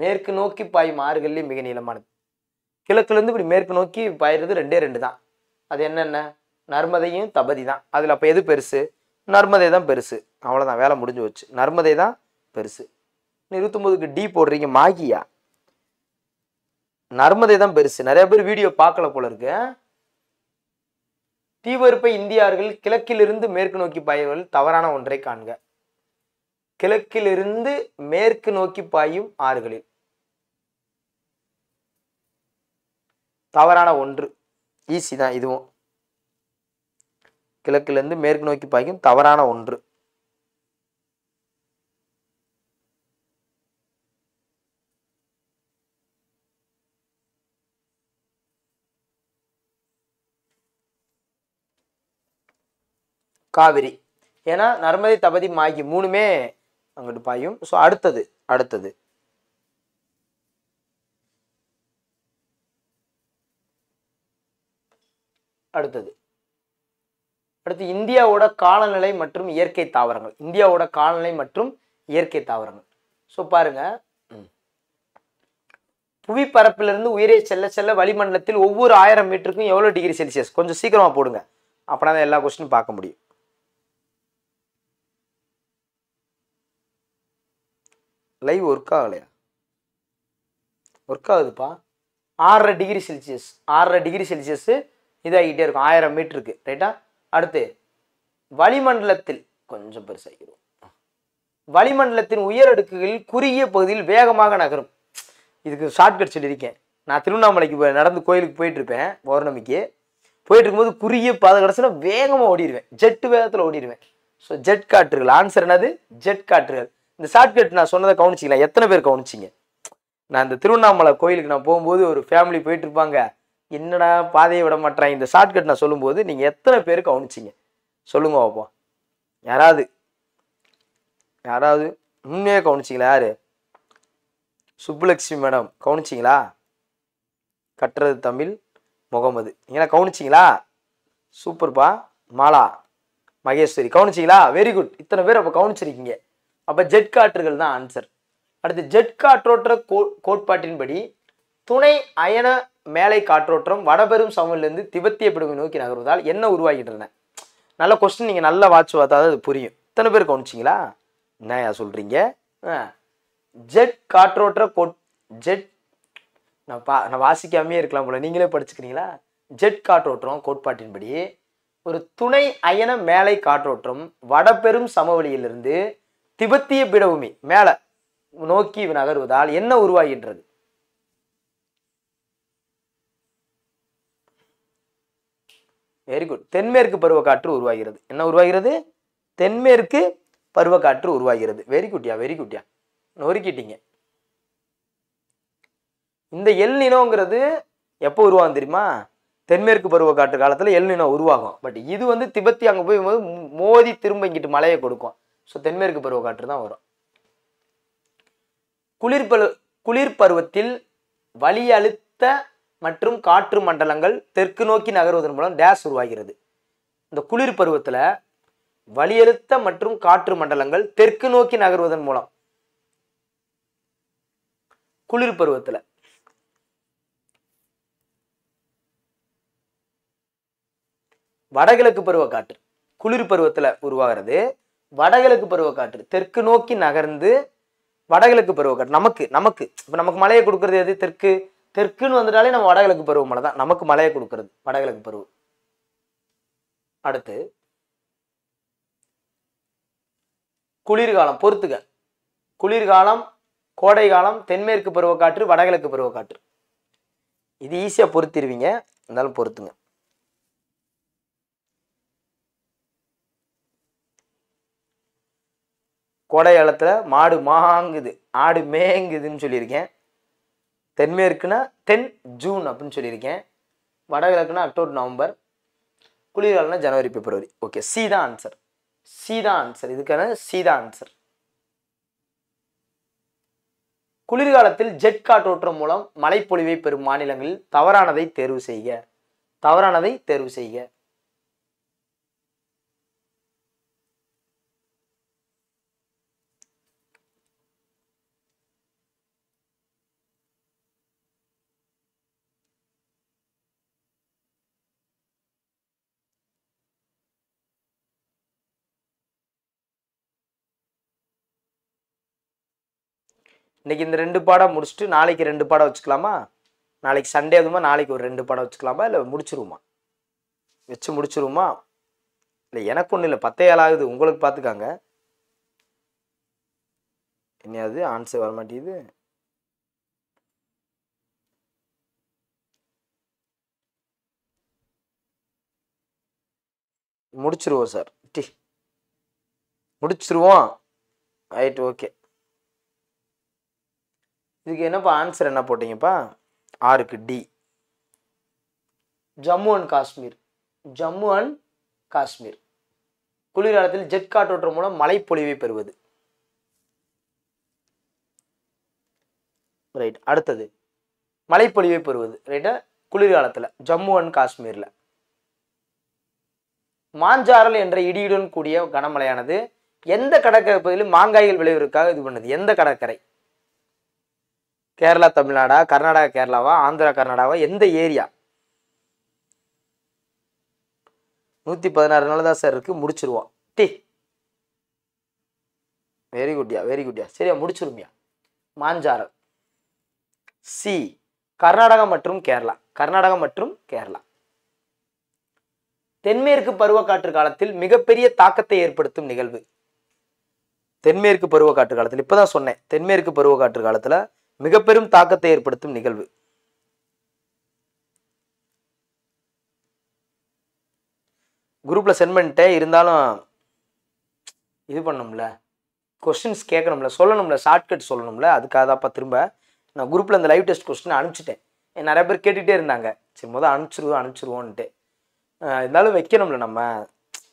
Speaker 1: மேற்கு நோக்கி பாயும் ஆறுகள்லேயும் மிக நீளமானது கிழக்குலேருந்து இப்படி மேற்கு நோக்கி பாயிறது ரெண்டே ரெண்டு தான் அது என்னென்ன நர்மதையும் தபதி தான் அதில் அப்போ எது பெருசு நர்மதை தான் பெருசு அவ்வளோதான் வேலை முடிஞ்சு வச்சு நர்மதை தான் பெருசு இருபத்தொம்போதுக்கு டி போடுறீங்க மாகியா நர்மதை தான் பெருசு நிறைய பேர் வீடியோ பார்க்கல போல இருக்கு தீவருப்பை இந்தியார்கள் கிழக்கிலிருந்து மேற்கு நோக்கி பாயவர்கள் தவறான ஒன்றை காண்க கிழக்கிலிருந்து மேற்கு நோக்கி பாயும் ஆறுகளில் தவறான ஒன்று ஈஸி தான் இதுவும் கிழக்கிலிருந்து மேற்கு நோக்கி பாய்க்கும் தவறான ஒன்று காவிரி ஏன்னா நர்மதை தபதி மாகி மூணுமே அங்கிட்டு பாயும் ஸோ அடுத்தது அடுத்தது அடுத்தது அடுத்து இந்தியாவோட காலநிலை மற்றும் இயற்கை தாவரங்கள் இந்தியாவோட காலநிலை மற்றும் இயற்கை தாவரங்கள் ஸோ பாருங்க புவிப்பரப்பிலிருந்து உயிரை செல்ல செல்ல வளிமண்டலத்தில் ஒவ்வொரு ஆயிரம் மீட்டருக்கும் எவ்வளோ டிகிரி செல்சியஸ் கொஞ்சம் சீக்கிரமாக போடுங்க அப்படின்னா எல்லா கொஸ்டினும் பார்க்க முடியும் லைவ் ஒர்க் ஆகலையா ஒர்க் ஆகுதுப்பா ஆறரை டிகிரி செல்சியஸ் ஆறரை டிகிரி செல்சியஸ்ஸு இதாகிட்டே இருக்கும் ஆயிரம் மீட்டருக்கு ரைட்டா அடுத்து வளிமண்டலத்தில் கொஞ்சம் பெருசாகிடும் வளிமண்டலத்தின் உயரடுக்குகளில் குறுகிய பகுதியில் வேகமாக நகரும் இதுக்கு ஷார்ட்கட் சொல்லியிருக்கேன் நான் திருவண்ணாமலைக்கு நடந்து கோயிலுக்கு போயிட்டுருப்பேன் பௌர்ணமிக்கு போயிட்டு இருக்கும்போது குறுகிய பாதை கடைசியில் வேகமாக ஓடிடுவேன் ஜெட்டு வேகத்தில் ஓடிடுவேன் ஸோ ஜெட் காற்றுகள் ஆன்சர் என்னது ஜெட் காற்றுகள் இந்த ஷார்ட்கட் நான் சொன்னதை கவனிச்சிக்கலாம் எத்தனை பேர் கவனிச்சிங்க நான் இந்த திருவண்ணாமலை கோயிலுக்கு நான் போகும்போது ஒரு ஃபேமிலி போயிட்டு இருப்பாங்க என்னடா பாதையை விட மாட்டேன் இந்த ஷார்ட்கட் நான் சொல்லும்போது நீங்கள் எத்தனை பேர் கவனிச்சிங்க சொல்லுங்க பாப்பா யாராவது யாராவது உண்மையாக கவனிச்சிங்களா யார் சுப்புலக்ஷ்மி மேடம் கவனிச்சிங்களா கட்டுறது தமிழ் முகமது ஏன்னா கவனிச்சிங்களா சூப்பர்பா மாலா மகேஸ்வரி கவனிச்சிங்களா வெரி குட் இத்தனை பேர் அப்போ கவனிச்சிருக்கீங்க அப்போ ஜெட் காற்றுகள் தான் ஆன்சர் அடுத்து ஜெட் காற்றோற்ற கோ கோட்பாட்டின்படி துணை அயன மேலை காற்றோற்றம் வடபெரும் சமூகலேருந்து திபெத்திய பிடுங்கு நோக்கி நகர்வதால் என்ன உருவாகின்றன நல்ல கொஸ்டின் நீங்கள் நல்லா வாட்ச் பார்த்தா அது புரியும் இத்தனை பேர் கவனிச்சிங்களா என்னையா சொல்கிறீங்க ஜெட் காற்றோற்ற கோட் ஜெட் நான் பா நான் வாசிக்காமே இருக்கலாம் போல நீங்களே படிச்சுக்கிறீங்களா ஜெட் காற்றோற்றம் கோட்பாட்டின்படி ஒரு துணை அயன மேலை காற்றோற்றம் வடபெரும் சமவெளியிலிருந்து திபத்திய பீடபூமி மேலே நோக்கி நகர்வதால் என்ன உருவாகின்றது வெரி குட் தென்மேற்கு பருவக்காற்று உருவாகிறது என்ன உருவாகிறது தென்மேற்கு பருவக்காற்று உருவாகிறது வெரி குட்யா வெரி குட்யா நொறுக்கிட்டீங்க இந்த எல் நினோங்கிறது எப்போ உருவாகும் தெரியுமா தென்மேற்கு பருவக்காற்று காலத்தில் எல் நினோ உருவாகும் பட் இது வந்து திபத்தி அங்கே போய் மோதி திரும்ப இங்கிட்டு மழையை கொடுக்கும் ஸோ தென்மேற்கு பருவ காற்று தான் வரும் குளிர்பரு குளிர் பருவத்தில் வழியழுத்த மற்றும் காற்று மண்டலங்கள் தெற்கு நோக்கி நகர்வதன் மூலம் டேஸ் உருவாகிறது இந்த குளிர் பருவத்தில் வழியழுத்த மற்றும் காற்று மண்டலங்கள் தெற்கு நோக்கி நகர்வதன் மூலம் குளிர் பருவத்தில் வடகிழக்கு பருவ காற்று குளிர் பருவத்தில் உருவாகிறது வடகிழக்கு பருவக்காற்று தெற்கு நோக்கி நகர்ந்து வடகிழக்கு பருவக்காற்று நமக்கு நமக்கு இப்போ நமக்கு மழையை கொடுக்கறது எது தெற்கு தெற்குன்னு வந்துட்டாலே நம்ம வடகிழக்கு பருவமழை தான் நமக்கு மழையை கொடுக்கறது வடகிழக்கு பருவம் அடுத்து குளிர்காலம் பொறுத்துக குளிர்காலம் கோடை காலம் தென்மேற்கு பருவக்காற்று வடகிழக்கு பருவக்காற்று இது ஈஸியாக பொறுத்திருவீங்க இருந்தாலும் பொறுத்துங்க கோடை காலத்தில் மாடு மாங்குது ஆடு மேங்குதுன்னு சொல்லியிருக்கேன் தென்மேற்குனா தென் ஜூன் அப்படின்னு சொல்லியிருக்கேன் வடகிழக்குனா அக்டோபர் நவம்பர் குளிர்காலம்னா ஜனவரி பிப்ரவரி ஓகே சி தான் ஆன்சர் சி தான் ஆன்சர் இதுக்கான சி தான் ஆன்சர் குளிர்காலத்தில் ஜெட் காற்றோற்றம் மூலம் மழைப்பொழிவை பெறும் மாநிலங்களில் தவறானதை தேர்வு செய்க தவறானதை தேர்வு செய்க இன்னைக்கு இந்த ரெண்டு பாடம் முடிச்சுட்டு நாளைக்கு ரெண்டு பாடம் வச்சுக்கலாமா நாளைக்கு சண்டே அதுமா நாளைக்கு ஒரு ரெண்டு பாடம் வச்சுக்கலாமா இல்லை முடிச்சிருவோமா வச்சு முடிச்சிருவோமா இல்லை எனக்கு ஒன்றும் இல்லை பத்தே ஆகுது உங்களுக்கு பார்த்துக்காங்க என்னையாவது ஆன்சர் வர மாட்டேங்குது முடிச்சிருவோம் சார் டி முடிச்சிருவோம் ரைட் ஓகே இதுக்கு என்னப்பா ஆன்சர் என்ன போட்டீங்கப்பா ஆருக்கு D Jammu and Kashmir Jammu and Kashmir குளிர்காலத்தில் ஜெட் காற்றோட்டம் மூலம் மழைப்பொழிவை பெறுவது ரைட் அடுத்தது மழைப்பொழிவை பெறுவது ரைட்டா குளிர்காலத்தில் ஜம்மு அண்ட் காஷ்மீரில் மாஞ்சாரல் என்ற இடியுடன் கூடிய கனமழையானது எந்த கடற்கரை பகுதியில் மாங்காய்கள் விளைவிற்காக இது பண்ணுது எந்த கடற்கரை கேரளா தமிழ்நாடா கர்நாடகா கேரளாவா ஆந்திரா கர்நாடகாவா எந்த ஏரியா நூற்றி பதினாறு நாள் தான் சார் இருக்கு முடிச்சிருவோம் டி வெரி குட்யா வெரி குட்யா சரியா முடிச்சிருமியா மாஞ்சாரல் சி கர்நாடகா மற்றும் கேரளா கர்நாடகா மற்றும் கேரளா தென்மேற்கு பருவக்காற்று காலத்தில் மிகப்பெரிய தாக்கத்தை ஏற்படுத்தும் நிகழ்வு தென்மேற்கு பருவக்காற்று காலத்தில் இப்போதான் சொன்னேன் தென்மேற்கு பருவக்காற்று காலத்தில் மிகப்பெரும் தாக்கத்தை ஏற்படுத்தும் நிகழ்வு குரூப்பில் சென்ட் பண்ணிட்டேன் இருந்தாலும் இது பண்ணணும்ல கொஸ்டின்ஸ் கேட்கணும்ல சொல்லணும்ல ஷார்ட்கட் சொல்லணும்ல அதுக்காக தான்ப்பா திரும்ப நான் குரூப்பில் அந்த லைவ் டெஸ்ட் கொஸ்டின் அனுப்பிச்சிட்டேன் நிறைய பேர் கேட்டுகிட்டே இருந்தாங்க சரி முதல் அனுப்பிச்சிருவோம் அனுப்பிச்சிருவோன்ட்டு இருந்தாலும் வைக்கணும்ல நம்ம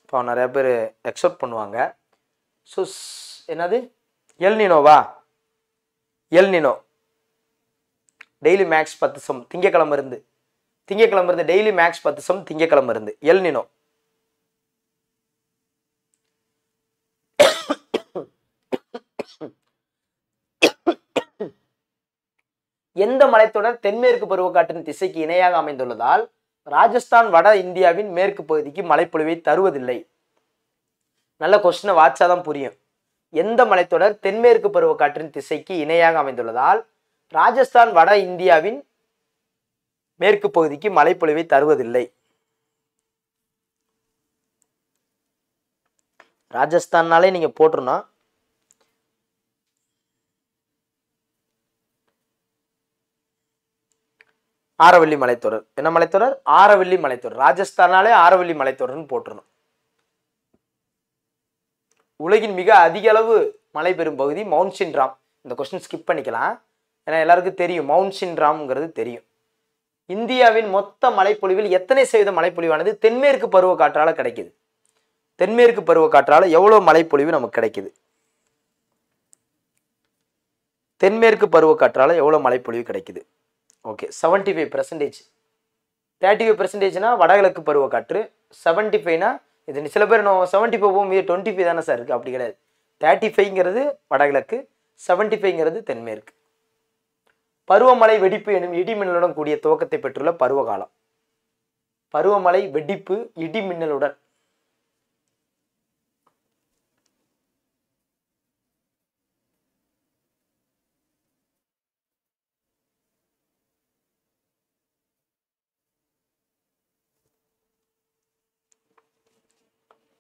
Speaker 1: இப்போ நிறையா பேர் எக்ஸப்ட் பண்ணுவாங்க ஸோ என்னது எல்னினோவா எல்னினோ டெய்லி மேக்ஸ் பத்து சம் திங்கக்கிழமை இருந்து திங்கக்கிழமை இருந்து டெய்லி மேக்ஸ் பத்து சம் திங்கக்கிழமை இருந்து எல்னினோ எந்த மலைத்தொடர் தென்மேற்கு பருவக்காற்றின் திசைக்கு இணையாக அமைந்துள்ளதால் ராஜஸ்தான் வட இந்தியாவின் மேற்கு பகுதிக்கு மழைப்பொழிவை தருவதில்லை நல்ல கொஸ்டினை வாட்சாதான் தான் புரியும் எந்த மலைத்தொடர் தென்மேற்கு பருவக்காற்றின் திசைக்கு இணையாக அமைந்துள்ளதால் ராஜஸ்தான் வட இந்தியாவின் மேற்கு பகுதிக்கு மழைப்பொழிவை தருவதில்லை ராஜஸ்தான்னாலே நீங்கள் போட்டுருனா ஆரவல்லி மலைத்தொடர் என்ன மலைத்தொடர் ஆரவல்லி மலைத்தொடர் ராஜஸ்தானாலே ஆரவல்லி மலைத்தொடர்னு போட்டுருணும் உலகின் மிக அதிக அளவு மழை பெறும் பகுதி மவுன்சின்ராம் இந்த கொஸ்டின் ஸ்கிப் பண்ணிக்கலாம் ஏன்னா எல்லாருக்கும் தெரியும் மவுண்ட் சின்ராம்ங்கிறது தெரியும் இந்தியாவின் மொத்த மலைப்பொழிவில் எத்தனை சதவீத மலைப்பொழிவானது தென்மேற்கு பருவ காற்றால் கிடைக்குது தென்மேற்கு பருவ காற்றால் எவ்வளோ மலைப்பொழிவு நமக்கு கிடைக்குது தென்மேற்கு பருவ காற்றால் எவ்வளோ மலைப்பொழிவு கிடைக்குது okay seventy five percentage thirty five பர்சன்டேஜ்னா வடகிழக்கு பருவ காற்று செவன்ட்டி ஃபைவ்னா இது சில பேர் நம்ம செவன்ட்டி ஃபைவ் போகும் டுவெண்ட்டி ஃபைவ் தானே சார் இருக்குது அப்படி கிடையாது தேர்ட்டி ஃபைவ்ங்கிறது வடகிழக்கு செவன்ட்டி ஃபைவ்ங்கிறது தென்மேற்கு பருவமழை வெடிப்பு எனும் இடிமின்னலுடன் கூடிய துவக்கத்தை பெற்றுள்ள பருவகாலம் பருவமழை வெடிப்பு இடிமின்னலுடன்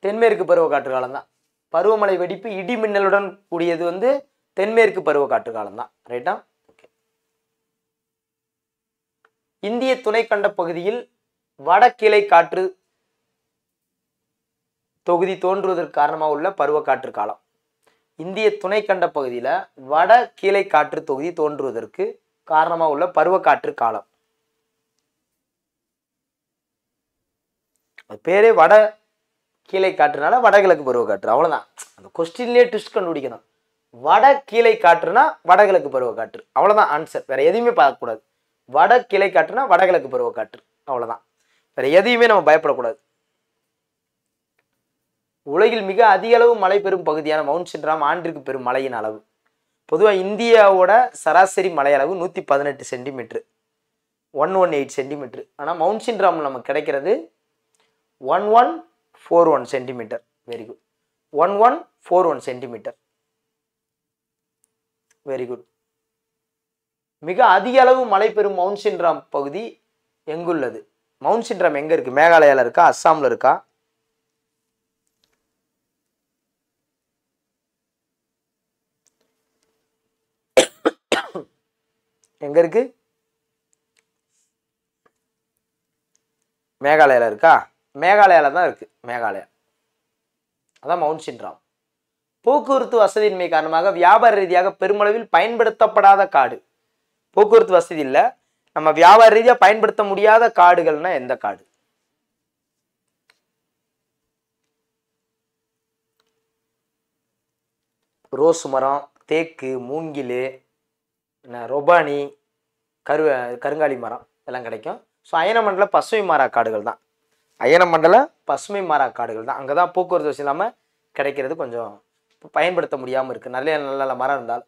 Speaker 1: தென்மேற்கு பருவ காற்று காலம் தான் பருவமழை வெடிப்பு இடி மின்னலுடன் கூடியது வந்து தென்மேற்கு பருவ காற்று காலம் தான் ரைட்டா இந்திய துணைக்கண்ட பகுதியில் வடகிளை காற்று தொகுதி தோன்றுவதற்கு காரணமாக உள்ள பருவக்காற்று காலம் இந்திய துணைக்கண்ட பகுதியில் வட கீழே காற்று தொகுதி தோன்றுவதற்கு காரணமாக உள்ள பருவ காற்று காலம் அது பேரே வட கீழே காற்றுனால வடகிழக்கு பருவக்காற்று அவ்வளோதான் அந்த கொஸ்டின்லேயே ட்விஸ்ட் கண்டுபிடிக்கணும் வட கீழே காற்றுனா வடகிழக்கு பருவக்காற்று அவ்வளோதான் ஆன்சர் வேற எதையுமே பார்க்கக்கூடாது வடகிளை காற்றுனா வடகிழக்கு பருவ காற்று அவ்வளோதான் வேறு எதையுமே நம்ம பயப்படக்கூடாது உலகில் மிக அதிக அளவு மழை பெறும் பகுதியான மவுண்ட் சின்ராம் ஆண்டிற்கு பெறும் மழையின் அளவு பொதுவாக இந்தியாவோட சராசரி மழை அளவு நூற்றி பதினெட்டு centimetre one one eight centimetre ஆனால் மவுண்ட் சின்ராம் நமக்கு கிடைக்கிறது one one four one centimetre very good one one four one centimetre very good மிக அதிக அளவு மழை பெறும் மவுண்ட் பகுதி எங்குள்ளது மவுண்ட் சின்ட்ராம் எங்கே இருக்கு மேகாலயால இருக்கா அஸ்ஸாம்ல இருக்கா எங்கே இருக்கு மேகாலயால இருக்கா மேகாலயால தான் இருக்கு மேகாலயா அதான் மவுண்ட் போக்குவரத்து வசதியின்மை காரணமாக வியாபார ரீதியாக பெருமளவில் பயன்படுத்தப்படாத காடு போக்குவரத்து வசதி இல்லை நம்ம வியாபார ரீதியாக பயன்படுத்த முடியாத காடுகள்னா எந்த காடு ரோஸ் மரம் தேக்கு மூங்கில் ரொபானி கரு கருங்காலி மரம் இதெல்லாம் கிடைக்கும் ஸோ அயனமண்டல பசுமை மாறா காடுகள் தான் அயனமண்டல பசுமை மாறா காடுகள் தான் அங்கே தான் போக்குவரத்து வசதி இல்லாமல் கிடைக்கிறது கொஞ்சம் பயன்படுத்த முடியாமல் இருக்குது நல்ல நல்ல மரம் இருந்தால்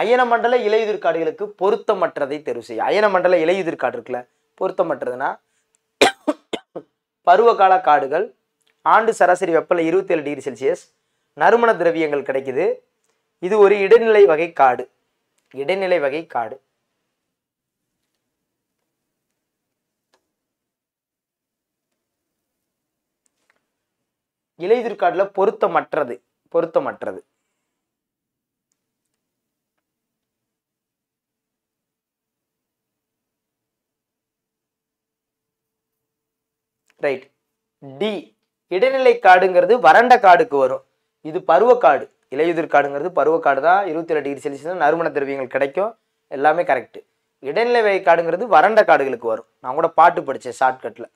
Speaker 1: அயனமண்டல இலையுதிர் காடுகளுக்கு பொருத்தமற்றதை தெரிவு செய்யும் அயனமண்டல மண்டல காடு இருக்குல்ல பொருத்தமற்றதுன்னா பருவகால காடுகள் ஆண்டு சராசரி வெப்பநிலை இருபத்தி ஏழு டிகிரி செல்சியஸ் நறுமண திரவியங்கள் கிடைக்குது இது ஒரு இடைநிலை வகை காடு இடைநிலை வகை காடு இலையுதிர்காட்டில் பொருத்தமற்றது பொருத்தமற்றது ரைட் டி இடைநிலை காடுங்கிறது வறண்ட காடுக்கு வரும் இது பருவக்காடு இலையுதிர் காடுங்கிறது பருவக்காடு தான் இருபத்தி ஏழு டிகிரி செல்சியஸ் நறுமண திரவியங்கள் கிடைக்கும் எல்லாமே கரெக்டு இடைநிலை வகை காடுங்கிறது வறண்ட காடுகளுக்கு வரும் நான் கூட பாட்டு படித்தேன் ஷார்ட்கட்டில்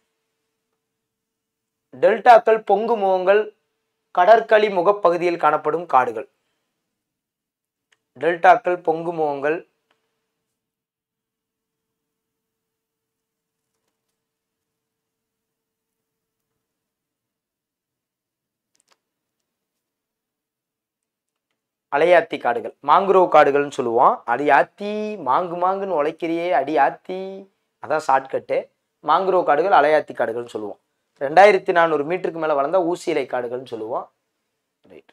Speaker 1: டெல்டாக்கள் பொங்கு முகங்கள் கடற்களி முகப்பகுதியில் காணப்படும் காடுகள் டெல்டாக்கள் பொங்கு முகங்கள் அலையாத்தி காடுகள் மாங்குரோவ் காடுகள்னு சொல்லுவோம் அடி ஆத்தி மாங்கு மாங்குன்னு உழைக்கிறியே அடி ஆத்தி அதான் ஷார்ட்கட்டு மாங்குரோவ் காடுகள் அலையாத்தி காடுகள்னு சொல்லுவோம் ரெண்டாயிரத்தி நானூறு மீட்டருக்கு மேலே வளர்ந்த ஊசியலை காடுகள்னு சொல்லுவோம் ரைட்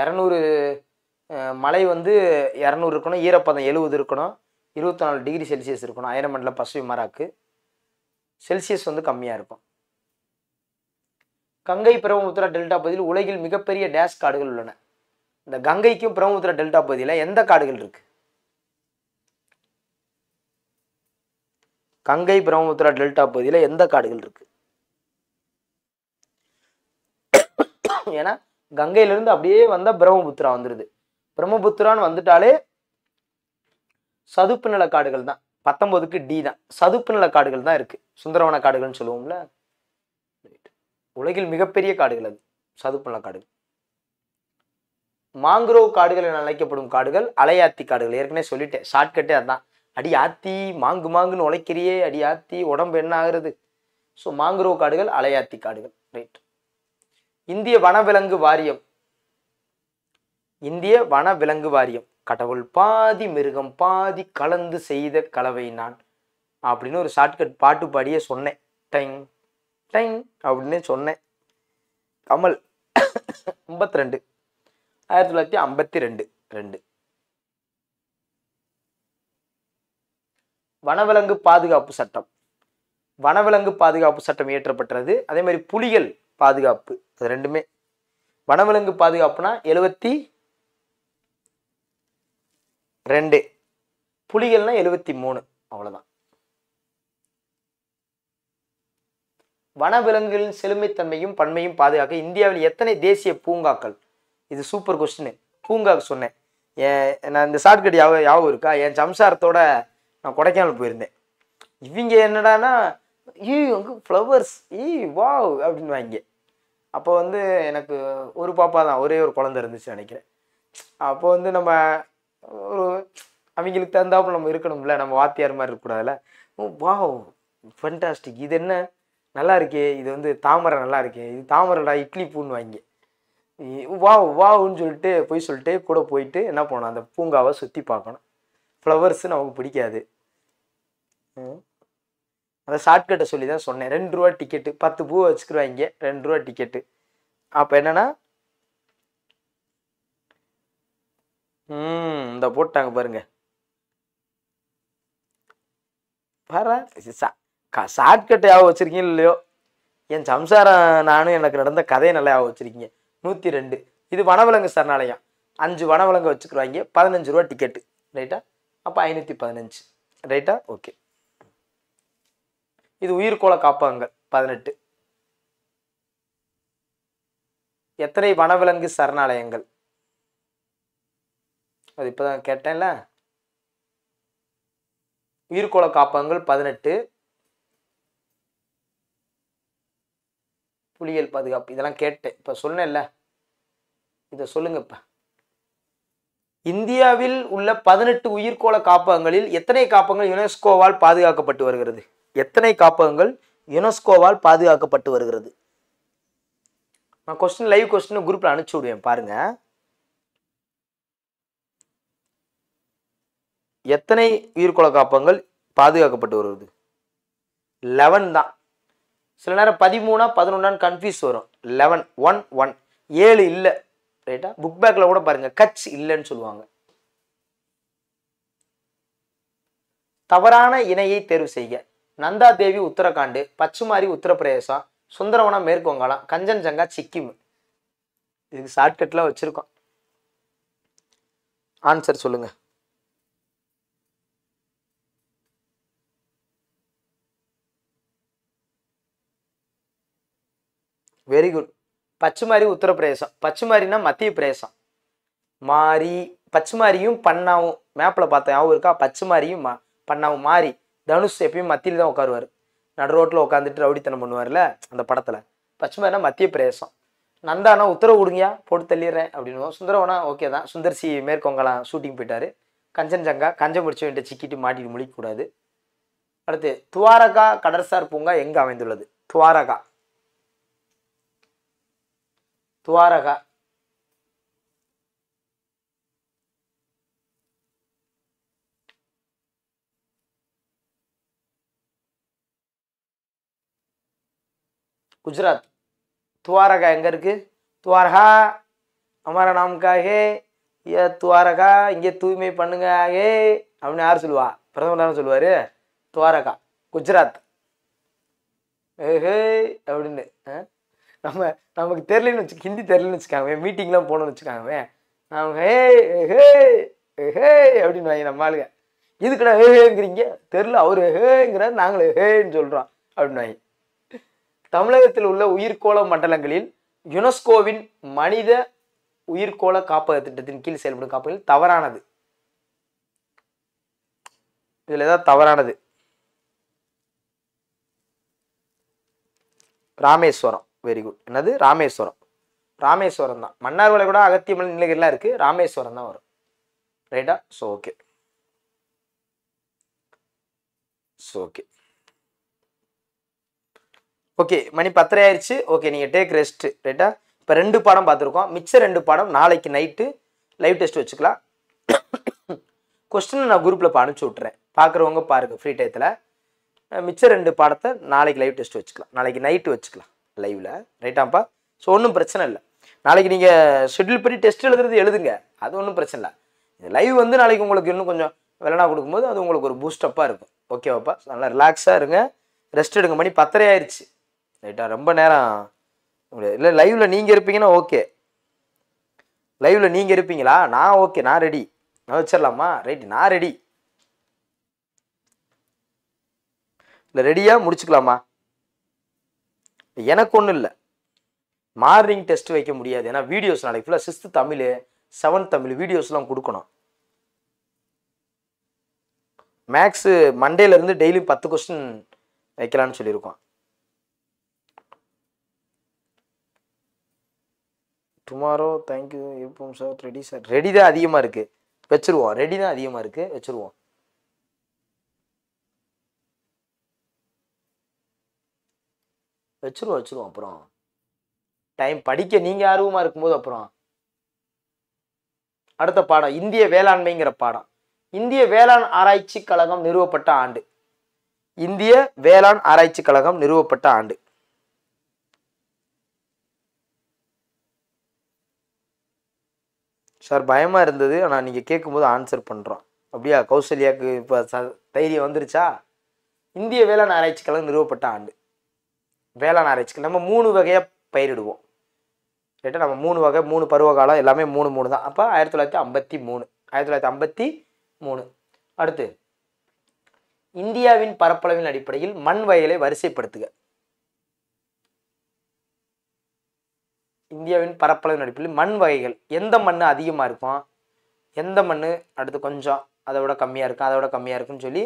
Speaker 1: இரநூறு மலை வந்து இரநூறு இருக்கணும் ஈரப்பதம் எழுபது இருக்கணும் இருபத்தி நாலு டிகிரி செல்சியஸ் இருக்கணும் அயனமண்டல பசுவி மராக்கு செல்சியஸ் வந்து கம்மியாக இருக்கும் கங்கை பிரம்மபுத்திரா டெல்டா பகுதியில் உலகில் மிகப்பெரிய டேஷ் காடுகள் உள்ளன இந்த கங்கைக்கும் பிரம்மபுத்திர டெல்டா பகுதியில் எந்த காடுகள் இருக்குது கங்கை பிரம்மபுத்திரா டெல்டா பகுதியில் எந்த காடுகள் இருக்கு ஏன்னா கங்கையிலிருந்து அப்படியே வந்த பிரம்மபுத்திரா வந்துடுது பிரம்மபுத்திரான்னு வந்துட்டாலே சதுப்பு நில காடுகள் தான் பத்தொன்பதுக்கு டி தான் சதுப்பு நில காடுகள் தான் இருக்கு சுந்தரவன காடுகள்னு சொல்லுவோம்ல உலகில் மிகப்பெரிய காடுகள் அது சதுப்பு நில காடுகள் மாங்க்ரோவ் காடுகள் என அழைக்கப்படும் காடுகள் அலையாத்தி காடுகள் ஏற்கனவே சொல்லிட்டேன் ஷார்ட்கட்டே அதுதான் அடி ஆத்தி மாங்கு மாங்குன்னு உழைக்கிறியே அடி ஆத்தி உடம்பு என்ன ஆகுறது ஸோ மாங்க்ரோவ் காடுகள் அலையாத்தி காடுகள் ரைட் இந்திய வனவிலங்கு வாரியம் இந்திய வனவிலங்கு வாரியம் கடவுள் பாதி மிருகம் பாதி கலந்து செய்த கலவை நான் அப்படின்னு ஒரு ஷார்ட்கட் பாட்டு பாடியே சொன்னேன் டைங் டைங் அப்படின்னு சொன்னேன் கமல் *coughs* ஐம்பத்தி ரெண்டு ஆயிரத்தி தொள்ளாயிரத்தி ஐம்பத்தி ரெண்டு ரெண்டு வனவிலங்கு பாதுகாப்பு சட்டம் வனவிலங்கு பாதுகாப்பு சட்டம் இயற்றப்பட்டது அதே மாதிரி புலிகள் பாதுகாப்பு அது ரெண்டுமே வனவிலங்கு பாதுகாப்புனா எழுபத்தி ரெண்டு புலிகள்னா எழுபத்தி மூணு அவ்வளோதான் வனவிலங்குகளின் செழுமைத்தன்மையும் பன்மையும் பாதுகாக்க இந்தியாவில் எத்தனை தேசிய பூங்காக்கள் இது சூப்பர் கொஸ்டின் பூங்காவுக்கு சொன்னேன் ஏன் நான் இந்த ஷார்ட்கட் யாவ யாவும் இருக்கா என் சம்சாரத்தோட நான் கொடைக்கானல் போயிருந்தேன் இவங்க என்னடானா ஈ அங்கு ஃப்ளவர்ஸ் ஈ வா அப்படின்னு வாங்க அப்போ வந்து எனக்கு ஒரு பாப்பா தான் ஒரே ஒரு குழந்தை இருந்துச்சு நினைக்கிறேன் அப்போ வந்து நம்ம ஒரு அவங்களுக்கு தகுந்தாப்புல நம்ம இருக்கணும்ல நம்ம வாத்தியார் மாதிரி இருக்கக்கூடாதுல்ல வா ஃபண்டாஸ்டிக் இது என்ன நல்லா இருக்கே இது வந்து தாமரை நல்லா இருக்கே இது தாமரைடா இட்லி பூன்னு வாங்கி வா வாவுன்னு சொல்லிட்டு போய் சொல்லிட்டு கூட போயிட்டு என்ன பண்ணணும் அந்த பூங்காவை சுற்றி பார்க்கணும் ஃப்ளவர்ஸு நமக்கு பிடிக்காது அந்த ஷார்ட்கட்டை சொல்லி தான் சொன்னேன் ரெண்டு ரூபா டிக்கெட்டு பத்து பூ வச்சுக்கிருவாங்க ரெண்டு ரூபா டிக்கெட்டு அப்போ என்னென்னா ம் இந்த போட்டாங்க பாருங்க பாரா ஷார்ட்கட்டை யாவது வச்சுருக்கீங்க இல்லையோ என் சம்சாரம் நானும் எனக்கு நடந்த கதையை நல்லா யாவது வச்சுருக்கீங்க நூற்றி ரெண்டு இது வனவிலங்கு சரணாலயம் அஞ்சு வனவிலங்கு வச்சுக்கிறாங்க பதினஞ்சு ரூபா டிக்கெட்டு ரைட்டா அப்போ ஐநூற்றி பதினஞ்சு ரைட்டா ஓகே இது உயிர்கோள காப்பகங்கள் பதினெட்டு எத்தனை வனவிலங்கு சரணாலயங்கள் அது இப்போதான் கேட்டேன்ல உயிர்கோள காப்பகங்கள் பதினெட்டு புலிகள் பாதுகாப்பு இதெல்லாம் கேட்டேன் இப்போ சொன்னேன்ல இதை சொல்லுங்க இப்போ இந்தியாவில் உள்ள பதினெட்டு உயிர்கோள காப்பகங்களில் எத்தனை காப்பகங்கள் யுனெஸ்கோவால் பாதுகாக்கப்பட்டு வருகிறது எத்தனை காப்பகங்கள் யுனெஸ்கோவால் பாதுகாக்கப்பட்டு வருகிறது நான் கொஸ்டின் லைவ் கொஸ்டின் குரூப்பில் அனுப்பிச்சி விடுவேன் பாருங்கள் எத்தனை உயிர்கோள காப்பகங்கள் பாதுகாக்கப்பட்டு வருகிறது லெவன் தான் சில நேரம் பதிமூணா பதினொன்றான்னு கன்ஃபியூஸ் வரும் லெவன் ஒன் ஒன் ஏழு இல்லை ரைட்டா புக் பேக்கில் கூட பாருங்கள் கச் இல்லைன்னு சொல்லுவாங்க தவறான இணையை தேர்வு செய்க நந்தா தேவி உத்தரகாண்டு பச்சுமாரி உத்தரப்பிரதேசம் சுந்தரவனம் மேற்கு வங்காளம் கஞ்சன்ஜங்கா சிக்கிம் இதுக்கு ஷார்ட்கட்லாம் வச்சுருக்கோம் ஆன்சர் சொல்லுங்கள் வெரி குட் பச்சுமாரி உத்தரப்பிரதேசம் பச்சுமாரினா மத்திய பிரதேசம் மாறி பச்சுமாரியும் பண்ணாவும் மேப்பில் பார்த்தேன் யாவும் இருக்கா பச்சுமாரியும் மா பண்ணாவும் மாறி தனுஷ் எப்பயும் மத்தியில் தான் உட்காருவார் நடு ரோட்டில் உட்காந்துட்டு ரவுடித்தனம் பண்ணுவார்ல அந்த படத்தில் பச்சுமாரினா மத்திய பிரதேசம் நந்தானா உத்தரவு கொடுங்கயா போட்டு தள்ளிடுறேன் அப்படின்னு சுந்தரவனா ஓகே தான் சுந்தர்சி மேற்கொங்கலாம் ஷூட்டிங் போயிட்டார் கஞ்சன்ஜங்கா கஞ்ச முடிச்சு வேண்டிய சிக்கிட்டு மாட்டிட்டு முடிக்கக்கூடாது அடுத்து துவாரகா கடற்சார் பூங்கா எங்கே அமைந்துள்ளது துவாரகா துவாரக குஜராத் துவாரக எங்கருக்கு துவாரக हमारा नाम का है यह तुवारगा इंगे तुम्ही பண்ணுங்க ए आपने यार சொல்வா பிரதம் என்ன சொல்லுவாரே துவாரக குஜராத் ஹே ஹே அப்படிने நம்ம நமக்கு தெரிலன்னு வச்சு ஹிந்தி தெரிலன்னு வச்சுக்காங்க மீட்டிங்லாம் போனோம்னு வச்சுக்காங்க அவங்க ஹே ஹே ஹே அப்படின்னு வாங்க நம்ம ஆளுங்க இதுக்குடா ஹேங்கிறீங்க தெரில அவர் ஹேங்கிற நாங்களே ஹேன்னு சொல்கிறோம் அப்படின்னு தமிழகத்தில் உள்ள உயிர்கோள மண்டலங்களில் யுனெஸ்கோவின் மனித உயிர்கோள காப்பக திட்டத்தின் கீழ் செயல்படும் காப்பகங்கள் தவறானது இதில் ஏதாவது தவறானது ராமேஸ்வரம் வெரி குட் என்னது ராமேஸ்வரம் ராமேஸ்வரம் தான் மன்னார்வளை கூட அகத்தியமலை நிலைகள்லாம் இருக்குது ராமேஸ்வரம் தான் வரும் ரைட்டா so okay so okay okay மணி பத்தரை ஆயிடுச்சு ஓகே நீங்கள் டேக் ரெஸ்ட்டு ரைட்டா இப்போ ரெண்டு பாடம் பார்த்துருக்கோம் மிச்சம் ரெண்டு பாடம் நாளைக்கு நைட்டு லைவ் டெஸ்ட் வச்சுக்கலாம் கொஸ்டின் நான் குரூப்பில் இப்போ அனுப்பிச்சி விட்றேன் பார்க்குறவங்க பாருங்கள் ஃப்ரீ டயத்தில் மிச்சம் ரெண்டு பாடத்தை நாளைக்கு லைவ் டெஸ்ட் வச்சுக்கலாம் நாளைக்கு நைட்டு வச்சுக்கலாம் லைவில் ரைட்டாம்ப்பா ஸோ ஒன்றும் பிரச்சனை இல்லை நாளைக்கு நீங்கள் ஷெட்யூல் படி டெஸ்ட் எழுதுறது எழுதுங்க அது ஒன்றும் பிரச்சனை இல்லை இந்த லைவ் வந்து நாளைக்கு உங்களுக்கு இன்னும் கொஞ்சம் விளனா கொடுக்கும்போது அது உங்களுக்கு ஒரு பூஸ்டப்பாக இருக்கும் ஓகேவாப்பா ஸோ நல்லா ரிலாக்ஸாக இருங்க ரெஸ்ட் எடுங்க மணி பத்தரை ஆயிடுச்சு ரைட்டா ரொம்ப நேரம் இல்லை லைவில் நீங்கள் இருப்பீங்கன்னா ஓகே லைவில் நீங்கள் இருப்பீங்களா நான் ஓகே நான் ரெடி நான் வச்சிடலாமா ரைட்டு நான் ரெடி இல்லை ரெடியாக முடிச்சுக்கலாமா எனக்கு ஒன்றும் இல்லை மார்னிங் டெஸ்ட் வைக்க முடியாது ஏன்னா வீடியோஸ் நாளைக்கு ஃபுல்லாக சிக்ஸ்த்து தமிழ் செவன்த் தமிழ் வீடியோஸ்லாம் கொடுக்கணும் மேக்ஸு மண்டேலேருந்து டெய்லியும் பத்து கொஸ்டின் வைக்கலான்னு சொல்லியிருக்கோம் டுமாரோ தேங்க்யூ இருப்போம் சார் ரெடி சார் ரெடி தான் அதிகமாக இருக்குது வச்சுருவோம் ரெடி தான் அதிகமாக இருக்குது வச்சுருவோம் வச்சிருவோம் வச்சிருவோம் அப்புறம் டைம் படிக்க நீங்கள் ஆர்வமாக இருக்கும்போது அப்புறம் அடுத்த பாடம் இந்திய வேளாண்மைங்கிற பாடம் இந்திய வேளாண் ஆராய்ச்சி கழகம் நிறுவப்பட்ட ஆண்டு இந்திய வேளாண் ஆராய்ச்சி கழகம் நிறுவப்பட்ட ஆண்டு சார் பயமாக இருந்தது ஆனால் நீங்கள் கேட்கும்போது ஆன்சர் பண்ணுறோம் அப்படியா கௌசல்யாவுக்கு இப்போ ச தைரியம் வந்துருச்சா இந்திய வேளாண் ஆராய்ச்சி கழகம் நிறுவப்பட்ட ஆண்டு வேளாண் ஆராய்ச்சிக்கு நம்ம மூணு வகையாக பயிரிடுவோம் ரைட்டா நம்ம மூணு வகை மூணு பருவ காலம் எல்லாமே மூணு மூணு தான் அப்போ ஆயிரத்தி தொள்ளாயிரத்தி ஐம்பத்தி மூணு ஆயிரத்தி தொள்ளாயிரத்தி ஐம்பத்தி மூணு அடுத்து இந்தியாவின் பரப்பளவின் அடிப்படையில் மண் வகைகளை வரிசைப்படுத்துக இந்தியாவின் பரப்பளவின் அடிப்படையில் மண் வகைகள் எந்த மண் அதிகமாக இருக்கும் எந்த மண் அடுத்து கொஞ்சம் அதை விட கம்மியாக இருக்கும் அதை விட கம்மியாக இருக்கும்னு சொல்லி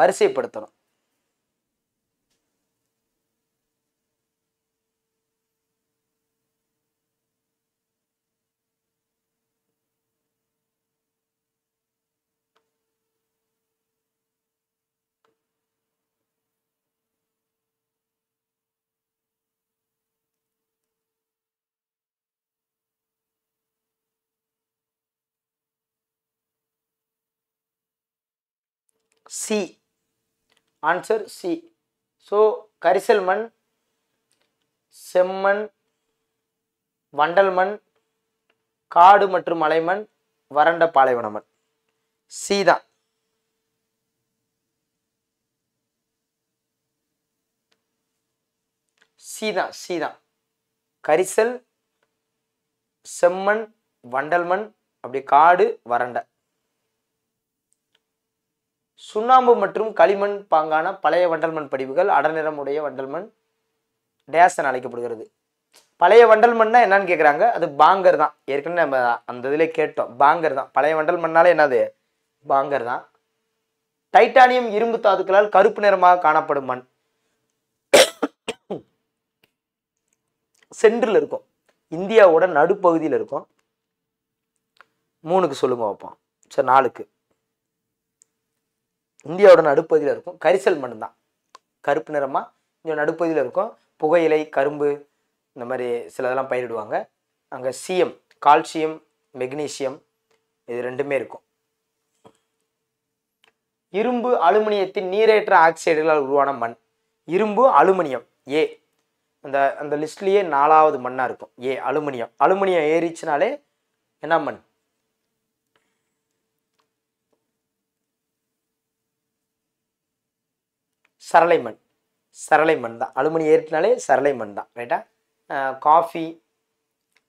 Speaker 1: வரிசைப்படுத்தணும் சி ஆன்சர் சி ஸோ கரிசல் மண் செம்மண் வண்டல் மண் காடு மற்றும் மலைமண் வறண்ட பாலைவன மண் சி தான் சி தான் கரிசல் செம்மண் வண்டல் மண் அப்படி காடு வறண்ட சுண்ணாம்பு மற்றும் களிமண் பாங்கான பழைய வண்டல்மண் படிவுகள் அடநிறமுடைய வண்டல்மண் டேஸ் அழைக்கப்படுகிறது பழைய வண்டல் மண்ணா என்னன்னு கேட்குறாங்க அது பாங்கர் தான் ஏற்கனவே நம்ம அந்த இதில் கேட்டோம் பாங்கர் தான் பழைய வண்டல் மண்ணாலே என்னது பாங்கர் தான் டைட்டானியம் இரும்பு தாதுக்களால் கருப்பு நிறமாக காணப்படும் மண் சென்ட்ரில் இருக்கும் இந்தியாவோட நடுப்பகுதியில் இருக்கும் மூணுக்கு சொல்லுங்க வைப்போம் சரி நாலுக்கு இந்தியாவோட நடுப்பகுதியில் இருக்கும் கரிசல் மண் தான் கருப்பு நிறமாக இங்கே நடுப்பகுதியில் இருக்கும் புகையிலை கரும்பு இந்த மாதிரி சிலதெல்லாம் பயிரிடுவாங்க அங்கே சிஎம் கால்சியம் மெக்னீசியம் இது ரெண்டுமே இருக்கும் இரும்பு அலுமினியத்தின் நீரேற்ற ஆக்சைடுகளால் உருவான மண் இரும்பு அலுமினியம் ஏ அந்த அந்த லிஸ்ட்லேயே நாலாவது மண்ணாக இருக்கும் ஏ அலுமினியம் அலுமினியம் ஏறிச்சுனாலே என்ன மண் சரளை மண் சரளை மண் தான் அலுமினி ஏற்றுனாலே சரளை மண் தான் ரைட்டா காஃபி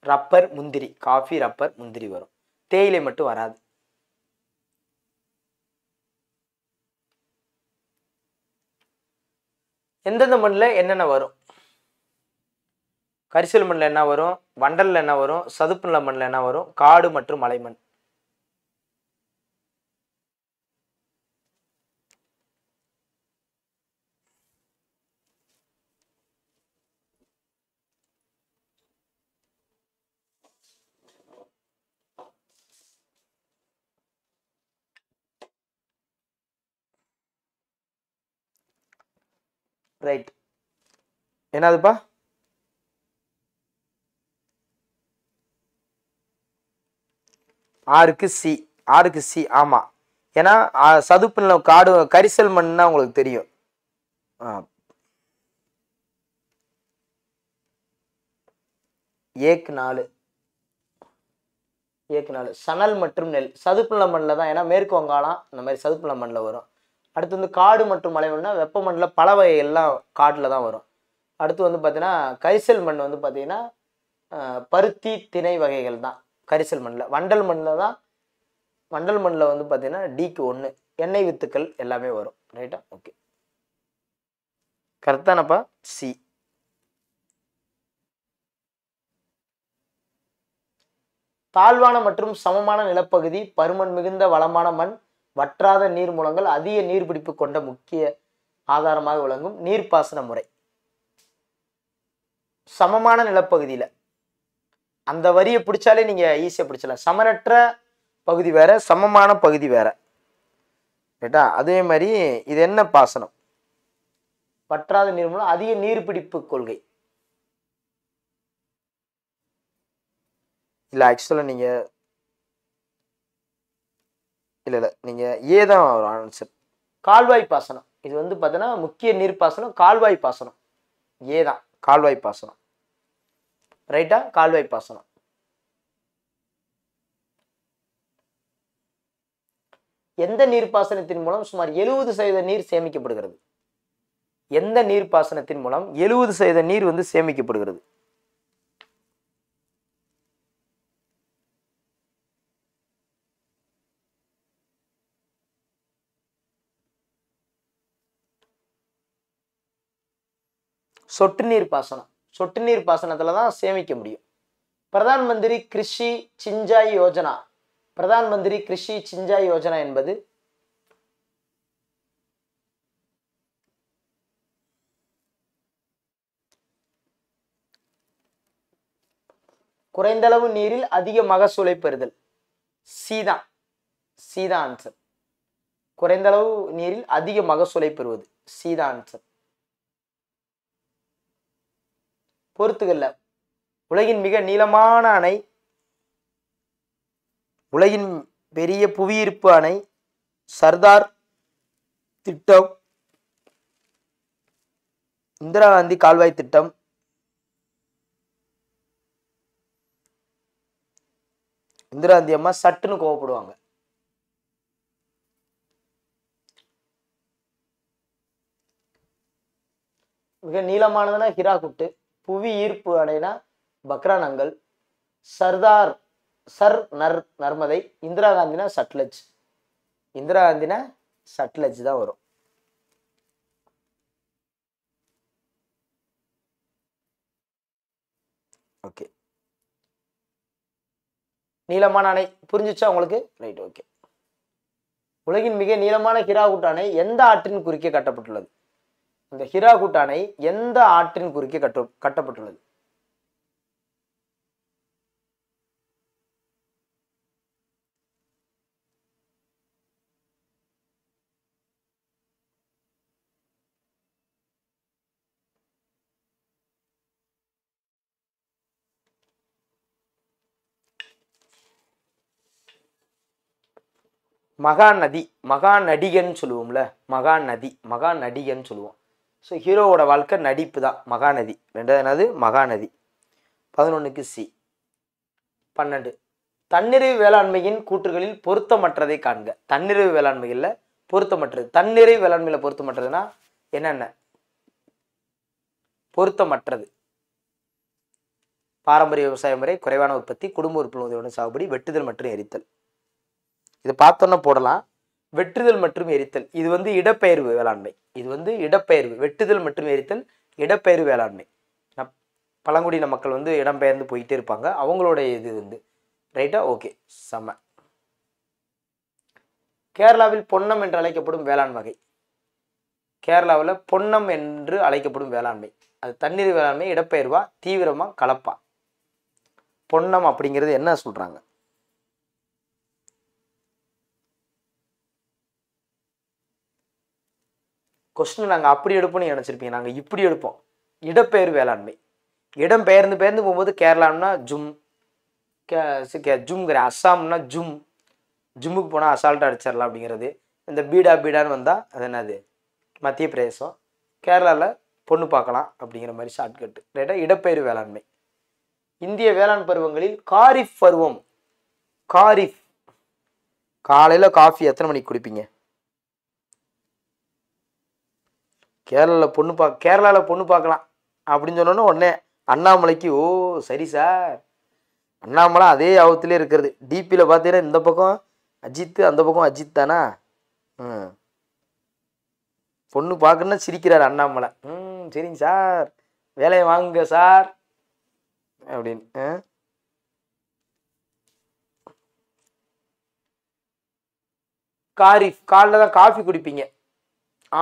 Speaker 1: ரப்பர் முந்திரி காஃபி ரப்பர் முந்திரி வரும் தேயிலை மட்டும் வராது எந்தெந்த மண்ணில் என்னென்ன வரும் கரிசல் மண்ணில் என்ன வரும் வண்டலில் என்ன வரும் சதுப்பு நில மண்ணில் என்ன வரும் காடு மற்றும் மலைமண் ரைட் என்னதுப்பா ஆறுக்கு சி ஆறுக்கு சி ஆமாம் ஏன்னா சதுப்பு நிலம் காடு கரிசல் மண்ணா உங்களுக்கு தெரியும் ஏக்கு நாலு ஏக்கு நாலு சணல் மற்றும் நெல் சதுப்பு மண்ணில் தான் ஏன்னா மேற்கு வங்காளம் இந்த மாதிரி சதுப்பு மண்ணில் வரும் அடுத்து வந்து காடு மற்றும் வெப்ப வெப்பமண்டல பல வகைகள்லாம் காட்டில் தான் வரும் அடுத்து வந்து பார்த்தீங்கன்னா கரிசல் மண் வந்து பார்த்தீங்கன்னா பருத்தி திணை வகைகள் தான் கரிசல் மண்ணில் வண்டல் மண்ணில் தான் வண்டல் மண்ணில் வந்து பார்த்தீங்கன்னா டிக்கு ஒன்று எண்ணெய் வித்துக்கள் எல்லாமே வரும் ரைட்டா ஓகே கரெக்டானப்பா சி தாழ்வான மற்றும் சமமான நிலப்பகுதி பருமன் மிகுந்த வளமான மண் வற்றாத நீர் மூலங்கள் அதிக நீர்பிடிப்பு கொண்ட முக்கிய ஆதாரமாக விளங்கும் நீர்ப்பாசன முறை சமமான நிலப்பகுதியில் அந்த வரியை பிடிச்சாலே நீங்கள் ஈஸியாக பிடிச்சலாம் சமனற்ற பகுதி வேற சமமான பகுதி வேற ரைட்டா அதே மாதிரி இது என்ன பாசனம் பற்றாத நீர் மூலம் அதிக நீர்பிடிப்பு கொள்கை இல்லை ஆக்சுவலாக நீங்கள் இல்லை இல்லை நீங்கள் ஏ தான் ஒரு ஆன்சர் கால்வாய் பாசனம் இது வந்து பார்த்தோன்னா முக்கிய நீர் பாசனம் கால்வாய் பாசனம் ஏ தான் கால்வாய் பாசனம் ரைட்டா கால்வாய் பாசனம் எந்த நீர்ப்பாசனத்தின் மூலம் சுமார் எழுபது சதவீத நீர் சேமிக்கப்படுகிறது எந்த நீர்ப்பாசனத்தின் மூலம் எழுபது சதவீத நீர் வந்து சேமிக்கப்படுகிறது சொட்டு நீர் பாசனம் சொட்டு நீர் பாசனத்தில் தான் சேமிக்க முடியும் பிரதான் மந்திரி கிருஷி சிஞ்சாய் யோஜனா பிரதான் மந்திரி கிருஷி சிஞ்சாய் யோஜனா என்பது குறைந்தளவு நீரில் அதிக மகசூலை பெறுதல் சீதா சீதா ஆன்சர் குறைந்தளவு நீரில் அதிக மகசூலை பெறுவது சீதா ஆன்சர் போர்த்துகல்ல உலகின் மிக நீளமான அணை உலகின் பெரிய புவியீர்ப்பு அணை சர்தார் திட்டம் இந்திரா காந்தி கால்வாய் திட்டம் இந்திரா காந்தி அம்மா சட்டுன்னு கோவப்படுவாங்க மிக நீளமானதுன்னா ஹிராகுட்டு புவி ஈர்ப்பு அணைனா பக்ரானங்கள் சர்தார் சர் நர் நர்மதை இந்திரா காந்தினா சட்லஜ் இந்திரா காந்தினா சட்லஜ் தான் வரும் ஓகே நீளமான அணை புரிஞ்சிச்சா உங்களுக்கு ரைட் ஓகே உலகின் மிக நீளமான கிராகுட்டானை அணை எந்த ஆற்றின் குறுக்கே கட்டப்பட்டுள்ளது இந்த ஹிராகுட் அணை எந்த ஆற்றின் குறுக்கே கட்ட கட்டப்பட்டுள்ளது மகா நதி மகா சொல்லுவோம்ல மகா நதி மகா சொல்லுவோம் ஸோ ஹீரோவோட வாழ்க்கை நடிப்பு தான் மகாநதி ரெண்டாவது என்னது மகாநதி பதினொன்றுக்கு சி பன்னெண்டு தன்னிறைவு வேளாண்மையின் கூற்றுகளில் பொருத்தமற்றதை காண்க தன்னிறைவு வேளாண்மையில் பொருத்தமற்றது தன்னிறைவு வேளாண்மையில் பொருத்தமற்றதுன்னா என்னென்ன பொருத்தமற்றது பாரம்பரிய விவசாய முறை குறைவான உற்பத்தி குடும்ப உறுப்பினர்களுடைய சாகுபடி வெட்டுதல் மற்றும் எரித்தல் இதை பார்த்தோன்னா போடலாம் வெட்டுதல் மற்றும் எரித்தல் இது வந்து இடப்பெயர்வு வேளாண்மை இது வந்து இடப்பெயர்வு வெட்டுதல் மற்றும் எரித்தல் இடப்பெயர்வு வேளாண்மை பழங்குடியின மக்கள் வந்து இடம்பெயர்ந்து போயிட்டே இருப்பாங்க அவங்களோட இது வந்து ரைட்டா ஓகே செம்ம கேரளாவில் பொன்னம் என்று அழைக்கப்படும் வேளாண் வகை கேரளாவில் பொன்னம் என்று அழைக்கப்படும் வேளாண்மை அது தண்ணீர் வேளாண்மை இடப்பெயர்வா தீவிரமாக கலப்பா பொன்னம் அப்படிங்கிறது என்ன சொல்கிறாங்க கொஸ்டின் நாங்கள் அப்படி எடுப்போம்னு நினச்சிருப்பீங்க நாங்கள் இப்படி எடுப்போம் இடப்பெயர் வேளாண்மை இடம் பெயர்ந்து பெயர்ந்து போகும்போது கேரளான்னா ஜும் கே ஜும்ங்கிற அஸ்ஸாம்னா ஜும் ஜிம்முக்கு போனால் அசால்ட்டாக அடிச்சிடலாம் அப்படிங்கிறது இந்த பீடா பீடான்னு வந்தால் அது என்னது மத்திய பிரதேசம் கேரளாவில் பொண்ணு பார்க்கலாம் அப்படிங்கிற மாதிரி ஷார்ட்கட்டு ரைட்டாக இடப்பெயர் வேளாண்மை இந்திய வேளாண் பருவங்களில் காரிஃப் பருவம் காரிஃப் காலையில் காஃபி எத்தனை மணிக்கு குடிப்பீங்க கேரளாவில் பொண்ணு பார்க்க கேரளாவில் பொண்ணு பார்க்கலாம் அப்படின்னு சொன்னோன்னே உடனே அண்ணாமலைக்கு ஓ சரி சார் அண்ணாமலை அதே ஆபத்துலேயே இருக்கிறது டிபியில் பார்த்தீங்கன்னா இந்த பக்கம் அஜித்து அந்த பக்கம் அஜித் தானா ம் பொண்ணு பார்க்கணுன்னா சிரிக்கிறார் அண்ணாமலை ம் சரிங்க சார் வேலையை வாங்குங்க சார் அப்படின்னு காரிஃப் காலில் தான் காஃபி குடிப்பீங்க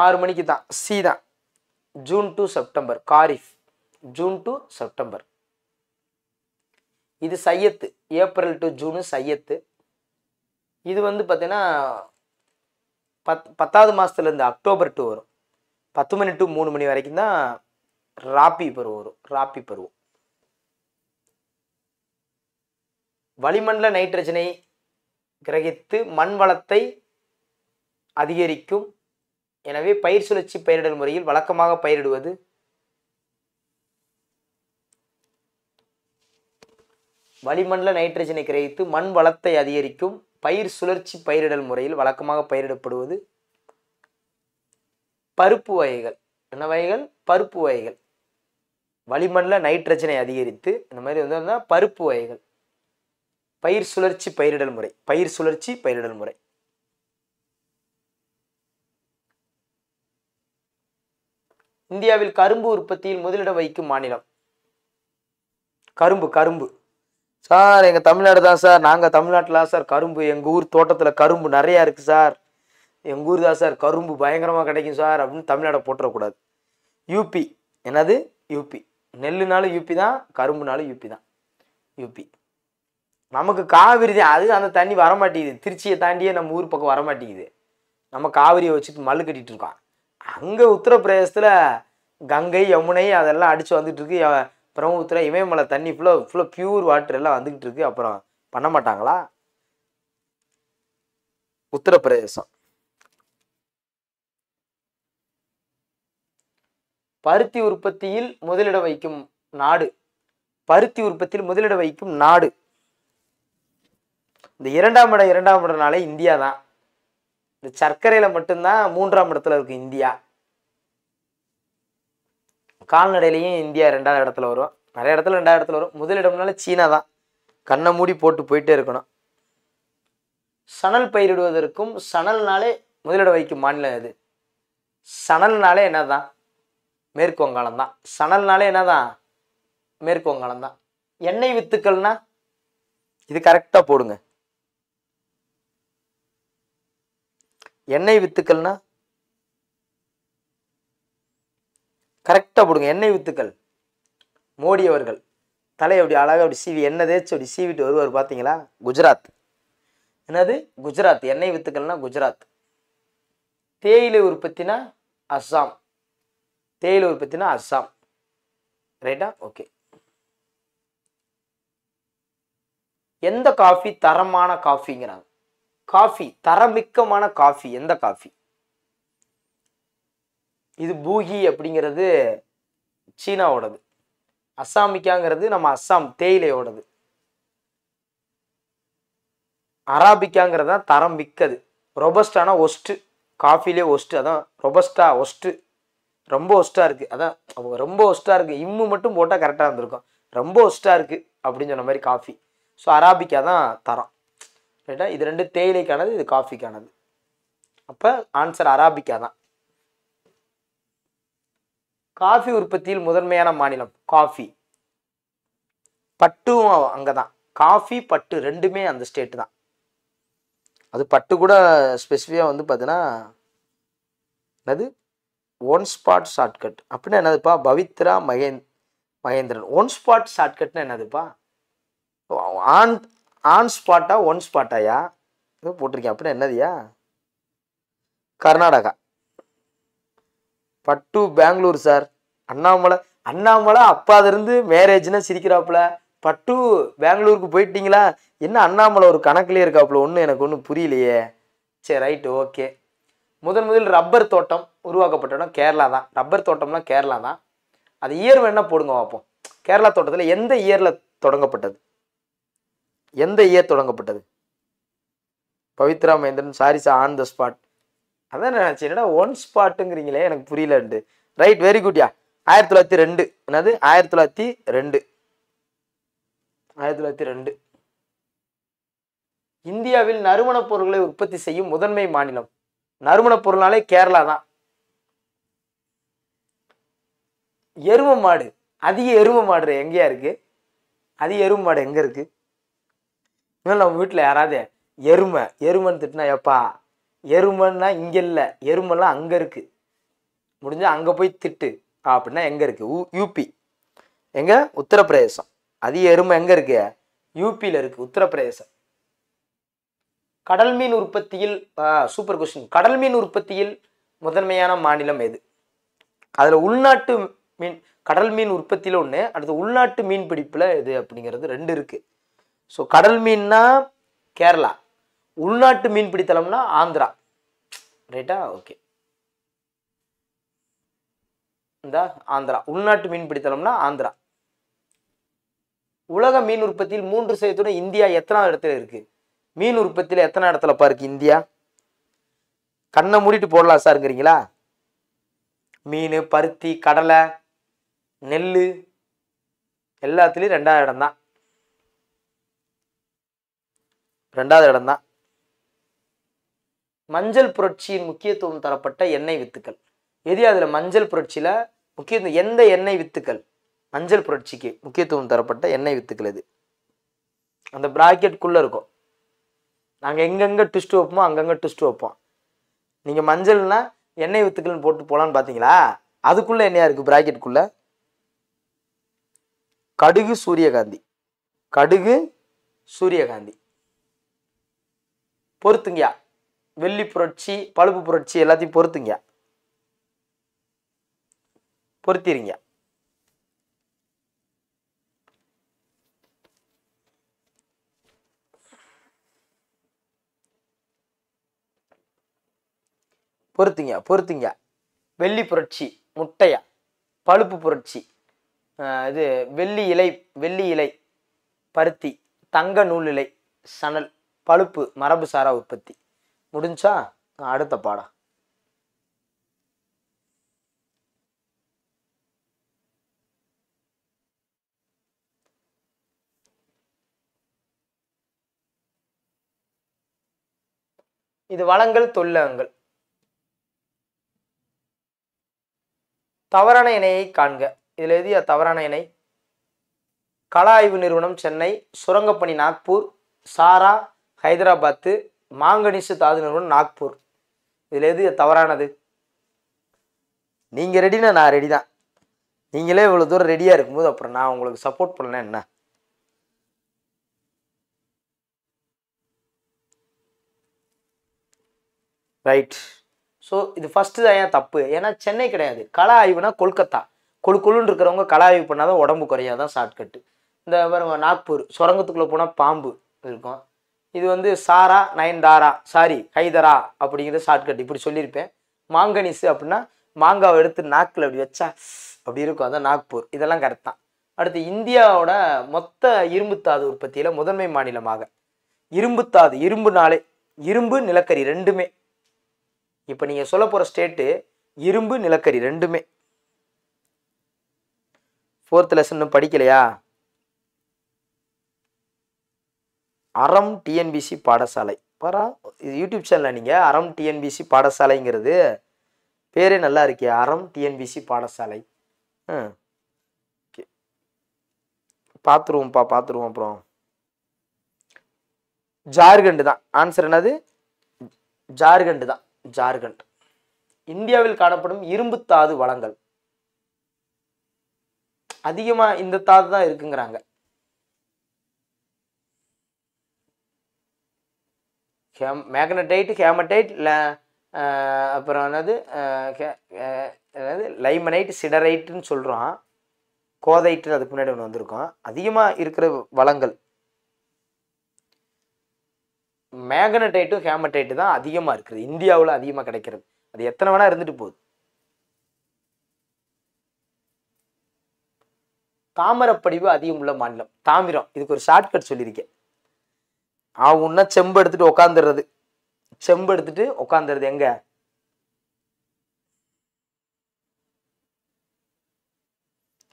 Speaker 1: ஆறு மணிக்கு தான் சி தான் June to September kharif June to September இது சையத்து ஏப்ரல் டு ஜூனு சையத்து இது வந்து பார்த்தீங்கன்னா பத் பத்தாவது மாதத்துலேருந்து அக்டோபர் டு வரும் பத்து மணி டு மூணு மணி வரைக்கும் தான் ராப்பி பருவம் வரும் ராப்பி பருவம் வளிமண்டல நைட்ரஜனை கிரகித்து மண் வளத்தை அதிகரிக்கும் எனவே பயிர் சுழற்சி பயிரிடல் முறையில் வழக்கமாக பயிரிடுவது வளிமண்டல நைட்ரஜனை கிரகித்து மண் வளத்தை அதிகரிக்கும் பயிர் சுழற்சி பயிரிடல் முறையில் வழக்கமாக பயிரிடப்படுவது பருப்பு வகைகள் என்ன வகைகள் பருப்பு வகைகள் வளிமண்டல நைட்ரஜனை அதிகரித்து இந்த மாதிரி வந்து பருப்பு வகைகள் பயிர் சுழற்சி பயிரிடல் முறை பயிர் சுழற்சி பயிரிடல் முறை இந்தியாவில் கரும்பு உற்பத்தியில் முதலிடம் வகிக்கும் மாநிலம் கரும்பு கரும்பு சார் எங்கள் தமிழ்நாடு தான் சார் நாங்கள் தமிழ்நாட்டில் சார் கரும்பு எங்கள் ஊர் தோட்டத்தில் கரும்பு நிறையா இருக்குது சார் எங்கள் ஊர் தான் சார் கரும்பு பயங்கரமாக கிடைக்கும் சார் அப்படின்னு தமிழ்நாடை போட்டுறக்கூடாது யூபி என்னது யூபி நெல்லுனாலும் யூபி தான் கரும்புனாலும் யூபி தான் யூபி நமக்கு காவிரி தான் அது அந்த தண்ணி வரமாட்டேங்குது திருச்சியை தாண்டியே நம்ம ஊர் பக்கம் வரமாட்டேங்குது நம்ம காவிரியை வச்சுட்டு மல்லு கட்டிகிட்டு இருக்கோம் அங்கே உத்தரப்பிரதேசத்தில் கங்கை யமுனை அதெல்லாம் அடித்து வந்துட்டு இருக்கு பிரம்மபுத்திர இமயமலை தண்ணி ஃபுல்லாக ஃபுல்லாக பியூர் வாட்டர் எல்லாம் வந்துக்கிட்டு இருக்கு அப்புறம் பண்ண மாட்டாங்களா உத்தரப்பிரதேசம் பருத்தி உற்பத்தியில் முதலிடம் வைக்கும் நாடு பருத்தி உற்பத்தியில் முதலிடம் வைக்கும் நாடு இந்த இரண்டாம் இடம் இரண்டாம் இடம்னாலே இந்தியா தான் இந்த சர்க்கரையில் மட்டும்தான் மூன்றாம் இடத்துல இருக்கு இந்தியா கால்நடையிலையும் இந்தியா ரெண்டாவது இடத்துல வரும் நிறைய இடத்துல ரெண்டாவது இடத்துல வரும் முதலிடம்னால சீனா தான் கண்ணை மூடி போட்டு போயிட்டே இருக்கணும் சணல் பயிரிடுவதற்கும் சணல்னாலே முதலிட வைக்கும் மாநிலம் அது சணல்னாலே என்னதான் மேற்கு வங்காளம் தான் சணல்னாலே என்னதான் மேற்கு வங்காளம் தான் எண்ணெய் வித்துக்கள்னா இது கரெக்டாக போடுங்க எண்ணெய் வித்துக்கள்னா கரெக்டாக போடுங்க எண்ணெய் வித்துக்கள் மோடி அவர்கள் தலை அப்படி அழகாக அப்படி சீவி எண்ணெய் தேய்ச்சி அப்படி சீவிட்டு வருவார் பார்த்தீங்களா குஜராத் என்னது குஜராத் எண்ணெய் வித்துக்கள்னா குஜராத் தேயிலை உற்பத்தினா அஸ்ஸாம் தேயிலை உற்பத்தினா அஸ்ஸாம் ரைட்டா ஓகே எந்த காஃபி தரமான காஃபிங்கிறாங்க காஃபி தரமிக்கமான காஃபி எந்த காஃபி இது பூகி அப்படிங்கிறது சீனாவோடது அஸ்ஸாமிக்காங்கிறது நம்ம அஸ்ஸாம் தேயிலையோடது அராபிக்காங்கிறது தான் தரம் மிக்கது ரொபஸ்டானா ஒஸ்ட்டு காஃபிலே ஒஸ்ட்டு அதான் ரொபஸ்டா ஒஸ்ட்டு ரொம்ப ஒஸ்ட்டாக இருக்குது அதான் ரொம்ப ஒஸ்ட்டாக இருக்குது இம்மு மட்டும் போட்டால் கரெக்டாக இருந்திருக்கும் ரொம்ப ஒஸ்ட்டாக இருக்குது அப்படின்னு சொன்ன மாதிரி காஃபி ஸோ அராபிக்கா தான் தரம் ரைட்டா இது ரெண்டு தேயிலைக்கானது இது காஃபிக்கானது அப்போ ஆன்சர் அராபிக்கா தான் காஃபி உற்பத்தியில் முதன்மையான மாநிலம் காஃபி பட்டும் அங்கே தான் காஃபி பட்டு ரெண்டுமே அந்த ஸ்டேட்டு தான் அது பட்டு கூட ஸ்பெசிஃபிக்காக வந்து பார்த்தீங்கன்னா என்னது ஒன் ஸ்பாட் ஷார்ட்கட் அப்படின்னா என்னதுப்பா பவித்ரா மகேந்த் மகேந்திரன் ஒன் ஸ்பாட் ஷார்ட்கட்னா என்னதுப்பா ஆன் ஆன் ஸ்பாட்டா ஒன் ஸ்பாட்டாயா ஏதோ போட்டிருக்கேன் அப்படின்னா என்னதுயா கர்நாடகா பட்டு பெங்களூர் சார் அண்ணாமலை அண்ணாமலை அப்பாதிருந்து மேரேஜ்னா சிரிக்கிறாப்புல பட்டு பெங்களூருக்கு போயிட்டீங்களா என்ன அண்ணாமலை ஒரு கணக்குலேயே இருக்காப்புல ஒன்றும் எனக்கு ஒன்றும் புரியலையே சரி ரைட்டு ஓகே முதன் முதல் ரப்பர் தோட்டம் உருவாக்கப்பட்ட இடம் கேரளா தான் ரப்பர் தோட்டம்லாம் கேரளா தான் அது இயர் வேணால் போடுங்க பார்ப்போம் கேரளா தோட்டத்தில் எந்த இயரில் தொடங்கப்பட்டது எந்த இயர் தொடங்கப்பட்டது பவித்ரா மகேந்திரன் சாரிஸ் ஆன் த ஸ்பாட் அதான் நினச்சேன் என்னடா ஒன் ஸ்பாட்டுங்கிறீங்களே எனக்கு புரியல ரெண்டு ரைட் வெரி குட்யா ஆயிரத்தி தொள்ளாயிரத்தி ரெண்டு என்னது ஆயிரத்தி தொள்ளாயிரத்தி ரெண்டு ஆயிரத்தி தொள்ளாயிரத்தி ரெண்டு இந்தியாவில் நறுமணப் பொருட்களை உற்பத்தி செய்யும் முதன்மை மாநிலம் நறுமணப் பொருள்னாலே கேரளா தான் எரும மாடு அதிக எரும மாடு எங்கேயா இருக்கு அதிக எரும மாடு எங்க இருக்கு இன்னும் நம்ம வீட்டில் யாராவது எருமை எருமைன்னு திட்டினா எப்பா எருமைன்னா இங்கே இல்லை எருமெல்லாம் அங்கே இருக்குது முடிஞ்சால் அங்கே போய் திட்டு அப்படின்னா எங்கே இருக்குது உ யூபி எங்கே உத்தரப்பிரதேசம் அதிக எருமை எங்கே இருக்கு யூபியில் இருக்குது உத்தரப்பிரதேசம் கடல் மீன் உற்பத்தியில் சூப்பர் கொஸ்டின் கடல் மீன் உற்பத்தியில் முதன்மையான மாநிலம் எது அதில் உள்நாட்டு மீன் கடல் மீன் உற்பத்தியில் ஒன்று அடுத்து உள்நாட்டு மீன் பிடிப்பில் இது அப்படிங்கிறது ரெண்டு இருக்குது ஸோ கடல் மீன்னா கேரளா உள்நாட்டு மீன் பிடித்தளம்னா ஆந்திரா ரைட்டா ஓகே இந்த ஆந்திரா உள்நாட்டு மீன் பிடித்தளம்னா ஆந்திரா உலக மீன் உற்பத்தியில் மூன்று சதவீதத்துடன் இந்தியா எத்தனாவது இடத்துல இருக்குது மீன் உற்பத்தியில் எத்தனை இடத்துலப்பா இருக்குது இந்தியா கண்ணை மூடிட்டு போடலாம் சாருங்கிறீங்களா மீன் பருத்தி கடலை நெல் எல்லாத்துலேயும் ரெண்டாவது இடம் ரெண்டாவது இடம் தான் மஞ்சள் புரட்சியின் முக்கியத்துவம் தரப்பட்ட எண்ணெய் வித்துக்கள் எது அதில் மஞ்சள் புரட்சியில் முக்கியத்துவம் எந்த எண்ணெய் வித்துக்கள் மஞ்சள் புரட்சிக்கு முக்கியத்துவம் தரப்பட்ட எண்ணெய் வித்துக்கள் இது அந்த ப்ராக்கெட்குள்ளே இருக்கும் நாங்கள் எங்கெங்கே ட்விஸ்ட் வைப்போமோ அங்கங்கே ட்விஸ்ட் வைப்போம் நீங்கள் மஞ்சள்னா எண்ணெய் வித்துக்கள்னு போட்டு போகலான்னு பார்த்தீங்களா அதுக்குள்ளே எண்ணெயாக இருக்குது குள்ளே கடுகு சூரியகாந்தி கடுகு சூரியகாந்தி பொறுத்துங்கயா வெள்ளி புரட்சி பழுப்பு புரட்சி எல்லாத்தையும் பொறுத்துங்க பொருத்திருங்க பொறுத்துங்க பொறுத்துங்க வெள்ளி புரட்சி முட்டையா பழுப்பு புரட்சி இது வெள்ளி இலை வெள்ளி இலை பருத்தி தங்க நூல் இலை சணல் பழுப்பு மரபு சாரா உற்பத்தி முடிஞ்சா அடுத்த பாடம் இது வளங்கள் தொல்லகங்கள் தவறான இணையை காண்க இதில் எதிய தவறான இணை கலா ஆய்வு நிறுவனம் சென்னை சுரங்கப்பணி நாக்பூர் சாரா ஹைதராபாத்து மாங்கனிசு தாது நிறுவனம் நாக்பூர் இதில் எது தவறானது நீங்கள் ரெடினா நான் ரெடி தான் நீங்களே இவ்வளோ தூரம் ரெடியாக இருக்கும்போது அப்புறம் நான் உங்களுக்கு சப்போர்ட் பண்ணேன் என்ன ரைட் ஸோ இது ஃபஸ்ட்டு தான் ஏன் தப்பு ஏன்னா சென்னை கிடையாது கலா ஆய்வுனா கொல்கத்தா கொழு கொழுன்னு இருக்கிறவங்க கலா ஆய்வு தான் உடம்பு குறையாதான் ஷார்ட்கட்டு இந்த நாக்பூர் சுரங்கத்துக்குள்ளே போனால் பாம்பு இருக்கும் இது வந்து சாரா நயன்தாரா சாரி ஹைதரா அப்படிங்கிற ஷார்ட்கட் இப்படி சொல்லியிருப்பேன் மாங்கனிஸு அப்படின்னா மாங்காவை எடுத்து நாக்கில் அப்படி வச்சா அப்படி இருக்கும் அதான் நாக்பூர் இதெல்லாம் கரெக்ட் தான் அடுத்து இந்தியாவோட மொத்த இரும்புத்தாது உற்பத்தியில் முதன்மை மாநிலமாக இரும்புத்தாது இரும்பு நாளே இரும்பு நிலக்கரி ரெண்டுமே இப்போ நீங்கள் சொல்ல போகிற ஸ்டேட்டு இரும்பு நிலக்கரி ரெண்டுமே ஃபோர்த் லெசன் படிக்கலையா அறம் டிஎன்பிசி பாடசாலை பாரா யூடியூப் சேனலில் நீங்கள் அறம் டிஎன்பிசி பாடசாலைங்கிறது பேரே நல்லா இருக்கே அறம் டிஎன்பிசி பாடசாலை பார்த்துருவோம்ப்பா பார்த்துருவோம் அப்புறம் ஜார்கண்டு தான் ஆன்சர் என்னது ஜார்கண்டு தான் ஜார்கண்ட் இந்தியாவில் காணப்படும் இரும்புத்தாது வளங்கள் அதிகமாக இந்த தாது தான் இருக்குங்கிறாங்க ஹேம் மேக்னடைட்டு ஹேமடைட் அப்புறம் என்னது uh, uh, என்னது லைமனைட் சிடரைட்டுன்னு சொல்கிறோம் கோதைட்டுன்னு அதுக்கு முன்னாடி ஒன்று வந்திருக்கோம் அதிகமாக இருக்கிற வளங்கள் மேக்னடைட்டும் ஹேமடைட்டு தான் அதிகமாக இருக்குது இந்தியாவில் அதிகமாக கிடைக்கிறது அது எத்தனை வேணால் இருந்துட்டு போகுது தாமரப்படிவு அதிகம் உள்ள மாநிலம் தாமிரம் இதுக்கு ஒரு ஷார்ட்கட் சொல்லியிருக்கேன் ஆவுன்னா செம்பு எடுத்துட்டு உக்காந்துடுறது செம்பு எடுத்துட்டு உக்காந்துடுறது எங்க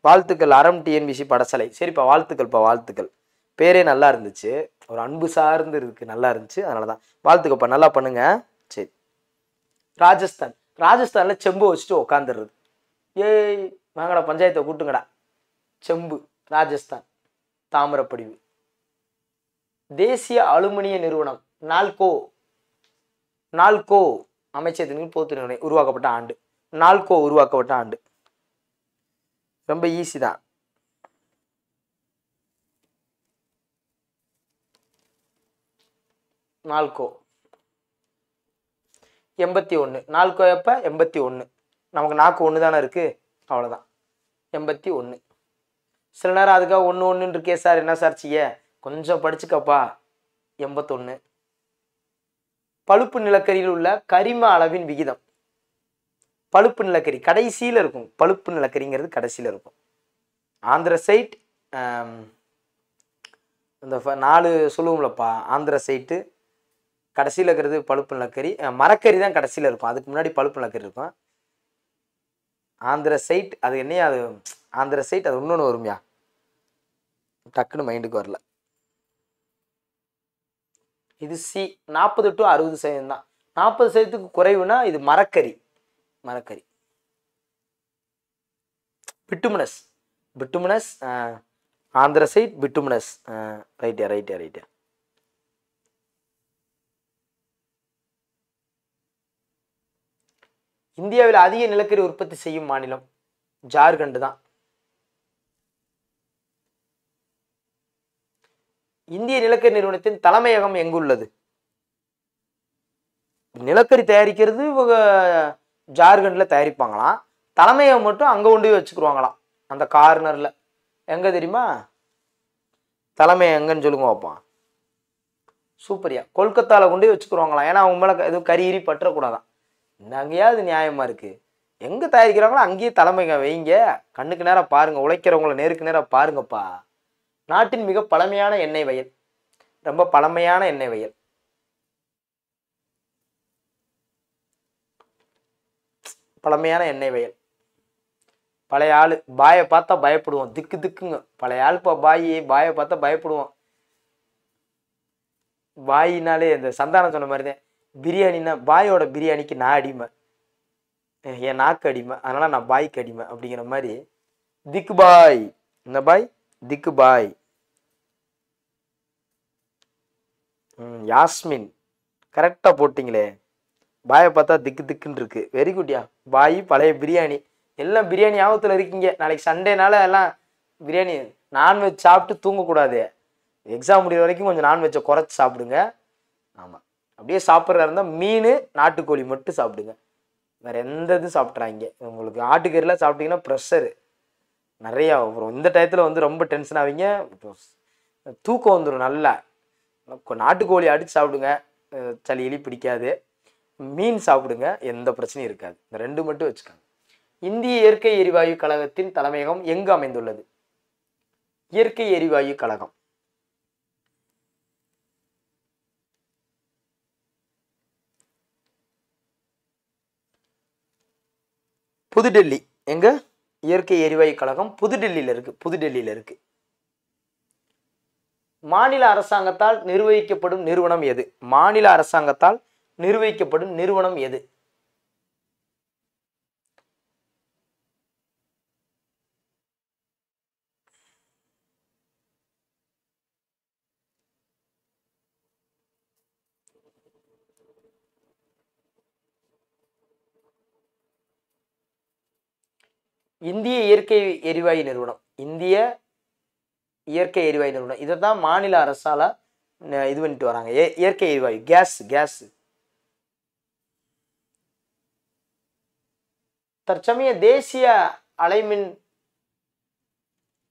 Speaker 1: வாழ்த்துக்கள் அறம் டிஎன்பிசி படசலை சரிப்பா வாழ்த்துக்கள்ப்பா வாழ்த்துக்கள் பேரே நல்லா இருந்துச்சு ஒரு அன்பு சார்ந்து இருக்கு நல்லா இருந்துச்சு அதனால தான் வாழ்த்துக்கப்பா நல்லா பண்ணுங்க சரி ராஜஸ்தான் ராஜஸ்தானில் செம்பு வச்சுட்டு உக்காந்துடுறது ஏய் வாங்கடா பஞ்சாயத்தை கூட்டுங்கடா செம்பு ராஜஸ்தான் தாமிரப்படிவு தேசிய அலுமினிய நிறுவனம் நால்கோ நால்கோ அமைச்சகத்தின் போத்து நிறுவனம் உருவாக்கப்பட்ட ஆண்டு நால்கோ உருவாக்கப்பட்ட ஆண்டு ரொம்ப ஈஸி தான் நால்கோ எண்பத்தி ஒன்று நால்கோ எப்போ எண்பத்தி ஒன்று நமக்கு நாக்கு ஒன்று தானே இருக்குது அவ்வளோதான் எண்பத்தி ஒன்று சில நேரம் அதுக்காக ஒன்று ஒன்றுன்னு இருக்கே சார் என்ன சார் செய்ய கொஞ்சம் படிச்சுக்கப்பா எண்பத்தொன்று பழுப்பு நிலக்கரியில் உள்ள கரிம அளவின் விகிதம் பழுப்பு நிலக்கரி கடைசியில் இருக்கும் பழுப்பு நிலக்கரிங்கிறது கடைசியில் இருக்கும் ஆந்திர சைட் இந்த நாலு சொல்லுவோம்லப்பா ஆந்திர சைட்டு கடைசியில் இருக்கிறது பழுப்பு நிலக்கரி மரக்கறி தான் கடைசியில் இருக்கும் அதுக்கு முன்னாடி பழுப்பு நிலக்கரி இருக்கும் ஆந்திர சைட் அது என்னையா அது ஆந்திர சைட் அது இன்னொன்று வருமையா டக்குன்னு மைண்டுக்கு வரல இது சி நாற்பது டு அறுபது சதவீதம் தான் நாற்பது சதவீதத்துக்கு குறைவுனா இது மரக்கறி மரக்கறி பிட்டுமனஸ் பிட்டுமனஸ் ஆந்திர சைட் பிட்டுமனஸ் ரைட்டே ரைட்டே ரைட்டே இந்தியாவில் அதிக நிலக்கரி உற்பத்தி செய்யும் மாநிலம் ஜார்க்கண்ட் தான் இந்திய நிலக்கரி நிறுவனத்தின் தலைமையகம் எங்குள்ளது நிலக்கரி தயாரிக்கிறது இவங்க ஜார்க்கண்டில் தயாரிப்பாங்களாம் தலைமையகம் மட்டும் அங்கே கொண்டு போய் வச்சுக்குருவாங்களாம் அந்த கார்னரில் எங்கே தெரியுமா தலைமை எங்கன்னு சொல்லுங்க வைப்பான் சூப்பரியா கொல்கத்தாவில் கொண்டு போய் வச்சுக்குருவாங்களாம் ஏன்னா அவங்க மேலே எதுவும் கரியறி பற்றக்கூடாதான் அங்கேயாவது நியாயமாக இருக்குது எங்கே தயாரிக்கிறாங்களோ அங்கேயே தலைமைங்க வைங்க கண்ணுக்கு நேராக பாருங்கள் உழைக்கிறவங்கள நேருக்கு நேராக பாருங்கப்பா நாட்டின் மிக பழமையான எண்ணெய் வயல் ரொம்ப பழமையான எண்ணெய் வயல் பழமையான எண்ணெய் வயல் பழைய ஆள் பாயை பார்த்தா பயப்படுவோம் திக்கு திக்குங்க பழைய ஆள் இப்போ பாய் பாயை பார்த்தா பயப்படுவோம் பாயினாலே இந்த சந்தானம் சொன்ன மாதிரி தான் பிரியாணினா பாயோட பிரியாணிக்கு நான் அடிமை என் நாக்கு அடிமை அதனால் நான் பாய்க்கு அடிமை அப்படிங்கிற மாதிரி திக்கு பாய் என்ன பாய் திக்கு பாய் யாஸ்மின் கரெக்டாக போட்டிங்களே பாயை பார்த்தா திக்கு திக்குன்னு இருக்கு வெரி குட்யா பாய் பழைய பிரியாணி எல்லாம் பிரியாணி ஆபத்தில் இருக்கீங்க நாளைக்கு சண்டேனால எல்லாம் பிரியாணி நான்வெஜ் சாப்பிட்டு தூங்கக்கூடாது எக்ஸாம் முடிகிற வரைக்கும் கொஞ்சம் நான்வெஜ்ஜை குறைச்சி சாப்பிடுங்க ஆமாம் அப்படியே சாப்பிட்றதா இருந்தால் மீன் நாட்டுக்கோழி மட்டும் சாப்பிடுங்க வேறு எந்த இதுவும் சாப்பிட்றாங்க உங்களுக்கு ஆட்டுக்கறிலாம் சாப்பிட்டீங்கன்னா ப்ரெஷரு நிறையா வரும் இந்த டயத்தில் வந்து ரொம்ப டென்ஷன் ஆவீங்க தூக்கம் வந்துடும் நல்லா நாட்டுக்கோழி அடித்து சாப்பிடுங்க சளி எலி பிடிக்காது மீன் சாப்பிடுங்க எந்த பிரச்சனையும் இருக்காது இந்த ரெண்டு மட்டும் வச்சுக்காங்க இந்திய இயற்கை எரிவாயு கழகத்தின் தலைமையகம் எங்கு அமைந்துள்ளது இயற்கை எரிவாயு கழகம் புதுடெல்லி எங்கே இயற்கை எரிவாயு கழகம் புதுடெல்லியில் இருக்குது புதுடெல்லியில் இருக்குது மாநில அரசாங்கத்தால் நிர்வகிக்கப்படும் நிறுவனம் எது மாநில அரசாங்கத்தால் நிர்வகிக்கப்படும் நிறுவனம் எது இந்திய இயற்கை எரிவாயு நிறுவனம் இந்திய இயற்கை எரிவாயு நிறுவனம் இதை தான் மாநில அரசால் இது பண்ணிட்டு வராங்க இயற்கை எரிவாயு கேஸ் கேஸ் தற்சமய தேசிய அலைமின்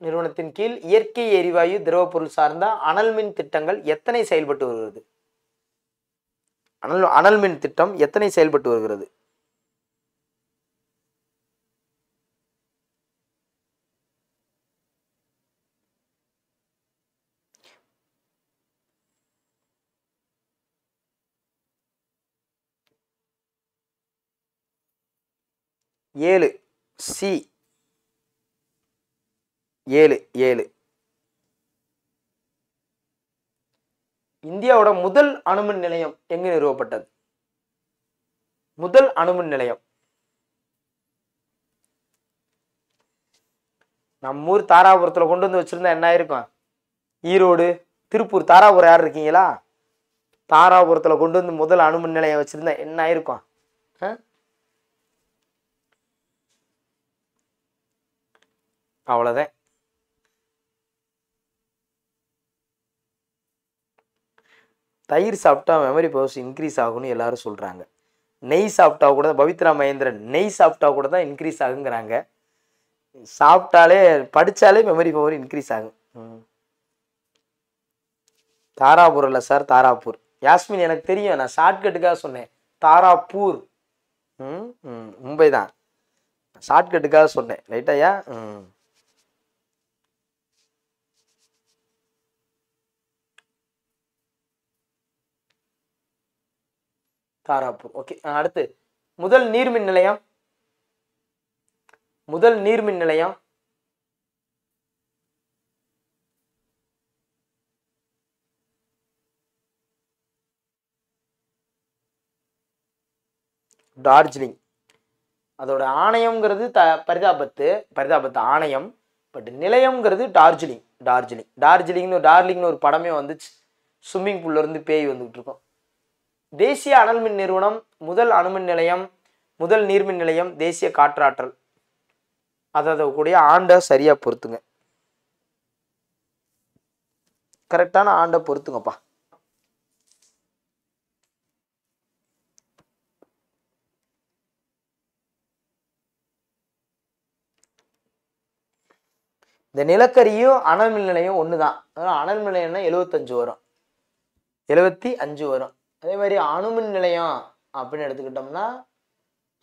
Speaker 1: நிறுவனத்தின் கீழ் இயற்கை எரிவாயு திரவப்பொருள் சார்ந்த அனல் மின் திட்டங்கள் எத்தனை செயல்பட்டு வருகிறது அனல் அனல் மின் திட்டம் எத்தனை செயல்பட்டு வருகிறது ஏழு சி ஏழு ஏழு இந்தியாவோட முதல் அணுமின் நிலையம் எங்கு நிறுவப்பட்டது முதல் அணுமின் நிலையம் நம்ம ஊர் தாராபுரத்தில் கொண்டு வந்து வச்சுருந்தா என்ன ஆயிருக்கும் ஈரோடு திருப்பூர் தாராபுரம் யார் இருக்கீங்களா தாராபுரத்தில் கொண்டு வந்து முதல் அணுமின் நிலையம் வச்சுருந்தா என்ன ஆயிருக்கும் ஆ அவ்வளோதான் தயிர் சாப்பிட்டா மெமரி பவர்ஸ் இன்க்ரீஸ் ஆகும்னு எல்லாரும் சொல்கிறாங்க நெய் சாப்பிட்டா கூட பவித்ரா மகேந்திரன் நெய் சாப்பிட்டா கூட தான் இன்க்ரீஸ் ஆகுங்கிறாங்க சாப்பிட்டாலே படித்தாலே மெமரி பவர் இன்க்ரீஸ் ஆகும் தாராபூர் இல்லை சார் தாராபூர் யாஸ்மின் எனக்கு தெரியும் நான் ஷார்ட்கட்டுக்காக சொன்னேன் தாராபூர் ம் மும்பை தான் ஷார்ட்கட்டுக்காக சொன்னேன் ரைட்டாயா ம் தாராப்பூர் ஓகே அடுத்து முதல் நீர்மின் நிலையம் முதல் நீர்மின் நிலையம் டார்ஜிலிங் அதோட ஆணையம்ங்கிறது த பரிதாபத்து பரிதாபத்து ஆணையம் பட் நிலையம்ங்கிறது டார்ஜிலிங் டார்ஜிலிங் டார்ஜிலிங்னு டார்லிங்னு ஒரு படமே வந்துச்சு ஸ்விம்மிங் பூல்லேருந்து பேய் வந்துகிட்டு இருக்கோம் தேசிய அனல்மின் நிறுவனம் முதல் அணுமின் நிலையம் முதல் நீர்மின் நிலையம் தேசிய காற்றாற்றல் அதை கூடிய ஆண்டை சரியாக பொறுத்துங்க கரெக்டான ஆண்டை பொறுத்துங்கப்பா இந்த நிலக்கரியும் அனல் மின் நிலையம் ஒன்று தான் அனல் மின் நிலையம்னா எழுவத்தஞ்சு வரும் எழுபத்தி அஞ்சு வரும் அதே மாதிரி அணுமின் நிலையம் அப்படின்னு எடுத்துக்கிட்டோம்னா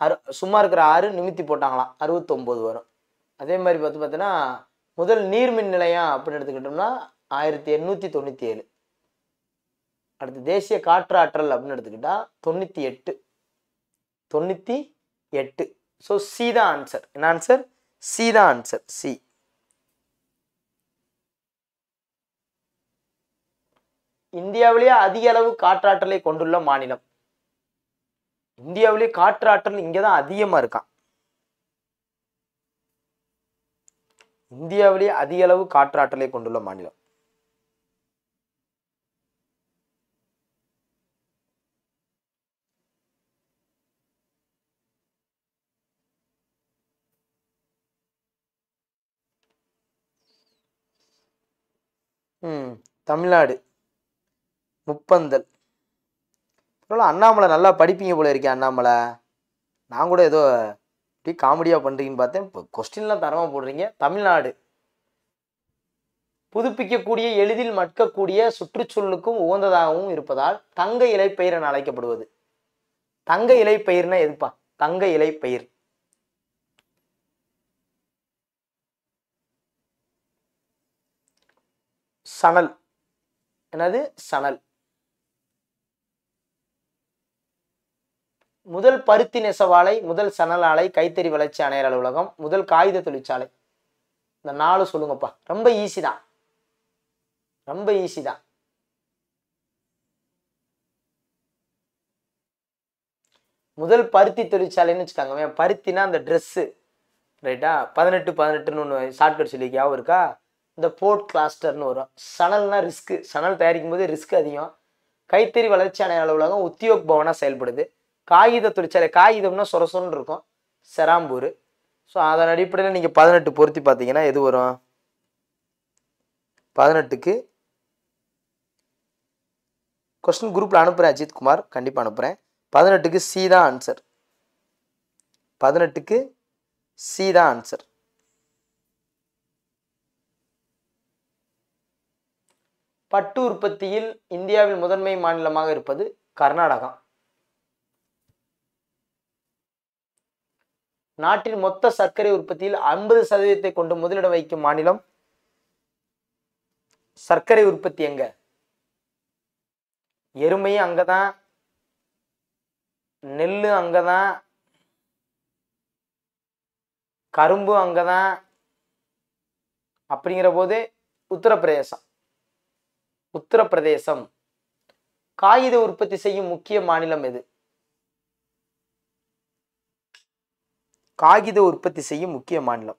Speaker 1: அரு சும்மா இருக்கிற ஆறு நிமித்தி போட்டாங்களாம் அறுபத்தொம்போது வரும் அதே மாதிரி பார்த்து பார்த்தோன்னா முதல் நீர்மின் நிலையம் அப்படின்னு எடுத்துக்கிட்டோம்னா ஆயிரத்தி எண்ணூற்றி தொண்ணூற்றி ஏழு அடுத்து தேசிய காற்றாற்றல் அப்படின்னு எடுத்துக்கிட்டா தொண்ணூற்றி எட்டு தொண்ணூற்றி எட்டு ஸோ சி தான் ஆன்சர் என்ன ஆன்சர் சி தான் ஆன்சர் சி இந்தியாவிலேயே அதிக அளவு காற்றாற்றலை கொண்டுள்ள மாநிலம் இந்தியாவிலேயே காற்றாற்றல் இங்கதான் அதிகமா இருக்கான் இந்தியாவிலேயே அதிக அளவு காற்றாற்றலை கொண்டுள்ள மாநிலம் தமிழ்நாடு முப்பந்தல் பரவாயில்ல அண்ணாமலை நல்லா படிப்பீங்க போல இருக்கேன் அண்ணாமலை நான் கூட ஏதோ இப்படி காமெடியாக பண்ணுறீங்கன்னு பார்த்தேன் இப்போ கொஸ்டின்லாம் தரமாக போடுறீங்க தமிழ்நாடு புதுப்பிக்கக்கூடிய எளிதில் மட்கக்கூடிய சுற்றுச்சூழலுக்கும் உகந்ததாகவும் இருப்பதால் தங்க இலைப்பயிர் என அழைக்கப்படுவது தங்க இலைப்பயிர்னா எதுப்பா தங்க இலைப்பயிர் சணல் என்னது சணல் முதல் பருத்தி நெசவாலை முதல் சணல் ஆலை கைத்தறி வளர்ச்சி அணையர் அலுவலகம் முதல் காகித தொழிற்சாலை இந்த நாலு சொல்லுங்கப்பா ரொம்ப ஈஸி தான் ரொம்ப ஈஸி தான் முதல் பருத்தி தொழிற்சாலைன்னு வச்சுக்காங்க பருத்தினா அந்த ட்ரெஸ்ஸு ரைட்டா பதினெட்டு பதினெட்டுன்னு ஒன்று ஷார்ட்கட் சொல்லியிருக்கியாவும் இருக்கா இந்த போர்ட் கிளாஸ்டர்னு வரும் சணல்னா ரிஸ்க்கு சணல் தயாரிக்கும் போது ரிஸ்க் அதிகம் கைத்தறி வளர்ச்சி அணைய அலுவலகம் உத்தியோக் பவனாக செயல்படுது காகித தொழிற்சாலை காகிதம்னா சொரசொன்னு இருக்கும் செராம்பூர் ஸோ அதன் அடிப்படையில் நீங்கள் பதினெட்டு பொருத்தி பார்த்தீங்கன்னா எது வரும் பதினெட்டுக்கு கொஸ்டின் குரூப்பில் அனுப்புகிறேன் அஜித் குமார் கண்டிப்பாக அனுப்புகிறேன் பதினெட்டுக்கு சி தான் ஆன்சர் பதினெட்டுக்கு சி தான் ஆன்சர் பட்டு உற்பத்தியில் இந்தியாவில் முதன்மை மாநிலமாக இருப்பது கர்நாடகா நாட்டின் மொத்த சர்க்கரை உற்பத்தியில் ஐம்பது சதவீதத்தை கொண்டு முதலிடம் வைக்கும் மாநிலம் சர்க்கரை உற்பத்தி எங்க எருமையும் அங்கதான் நெல்லு அங்கதான் கரும்பு அங்கதான் அப்படிங்கிற போது உத்தரப்பிரதேசம் உத்தரப்பிரதேசம் காகித உற்பத்தி செய்யும் முக்கிய மாநிலம் எது காகித உற்பத்தி செய்யும் முக்கிய மாநிலம்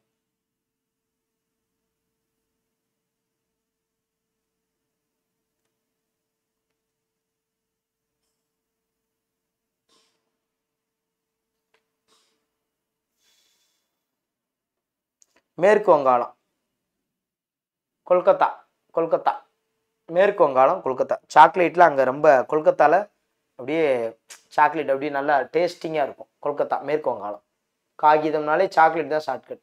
Speaker 1: மேற்கு வங்காளம் கொல்கத்தா கொல்கத்தா மேற்கு வங்காளம் கொல்கத்தா சாக்லேட்ல அங்கே ரொம்ப கொல்கத்தாவில் அப்படியே சாக்லேட் அப்படியே நல்லா டேஸ்டிங்கா இருக்கும் கொல்கத்தா மேற்கு வங்காளம் காகிதம்னாலே சாக்லேட் தான் ஷார்ட்கட்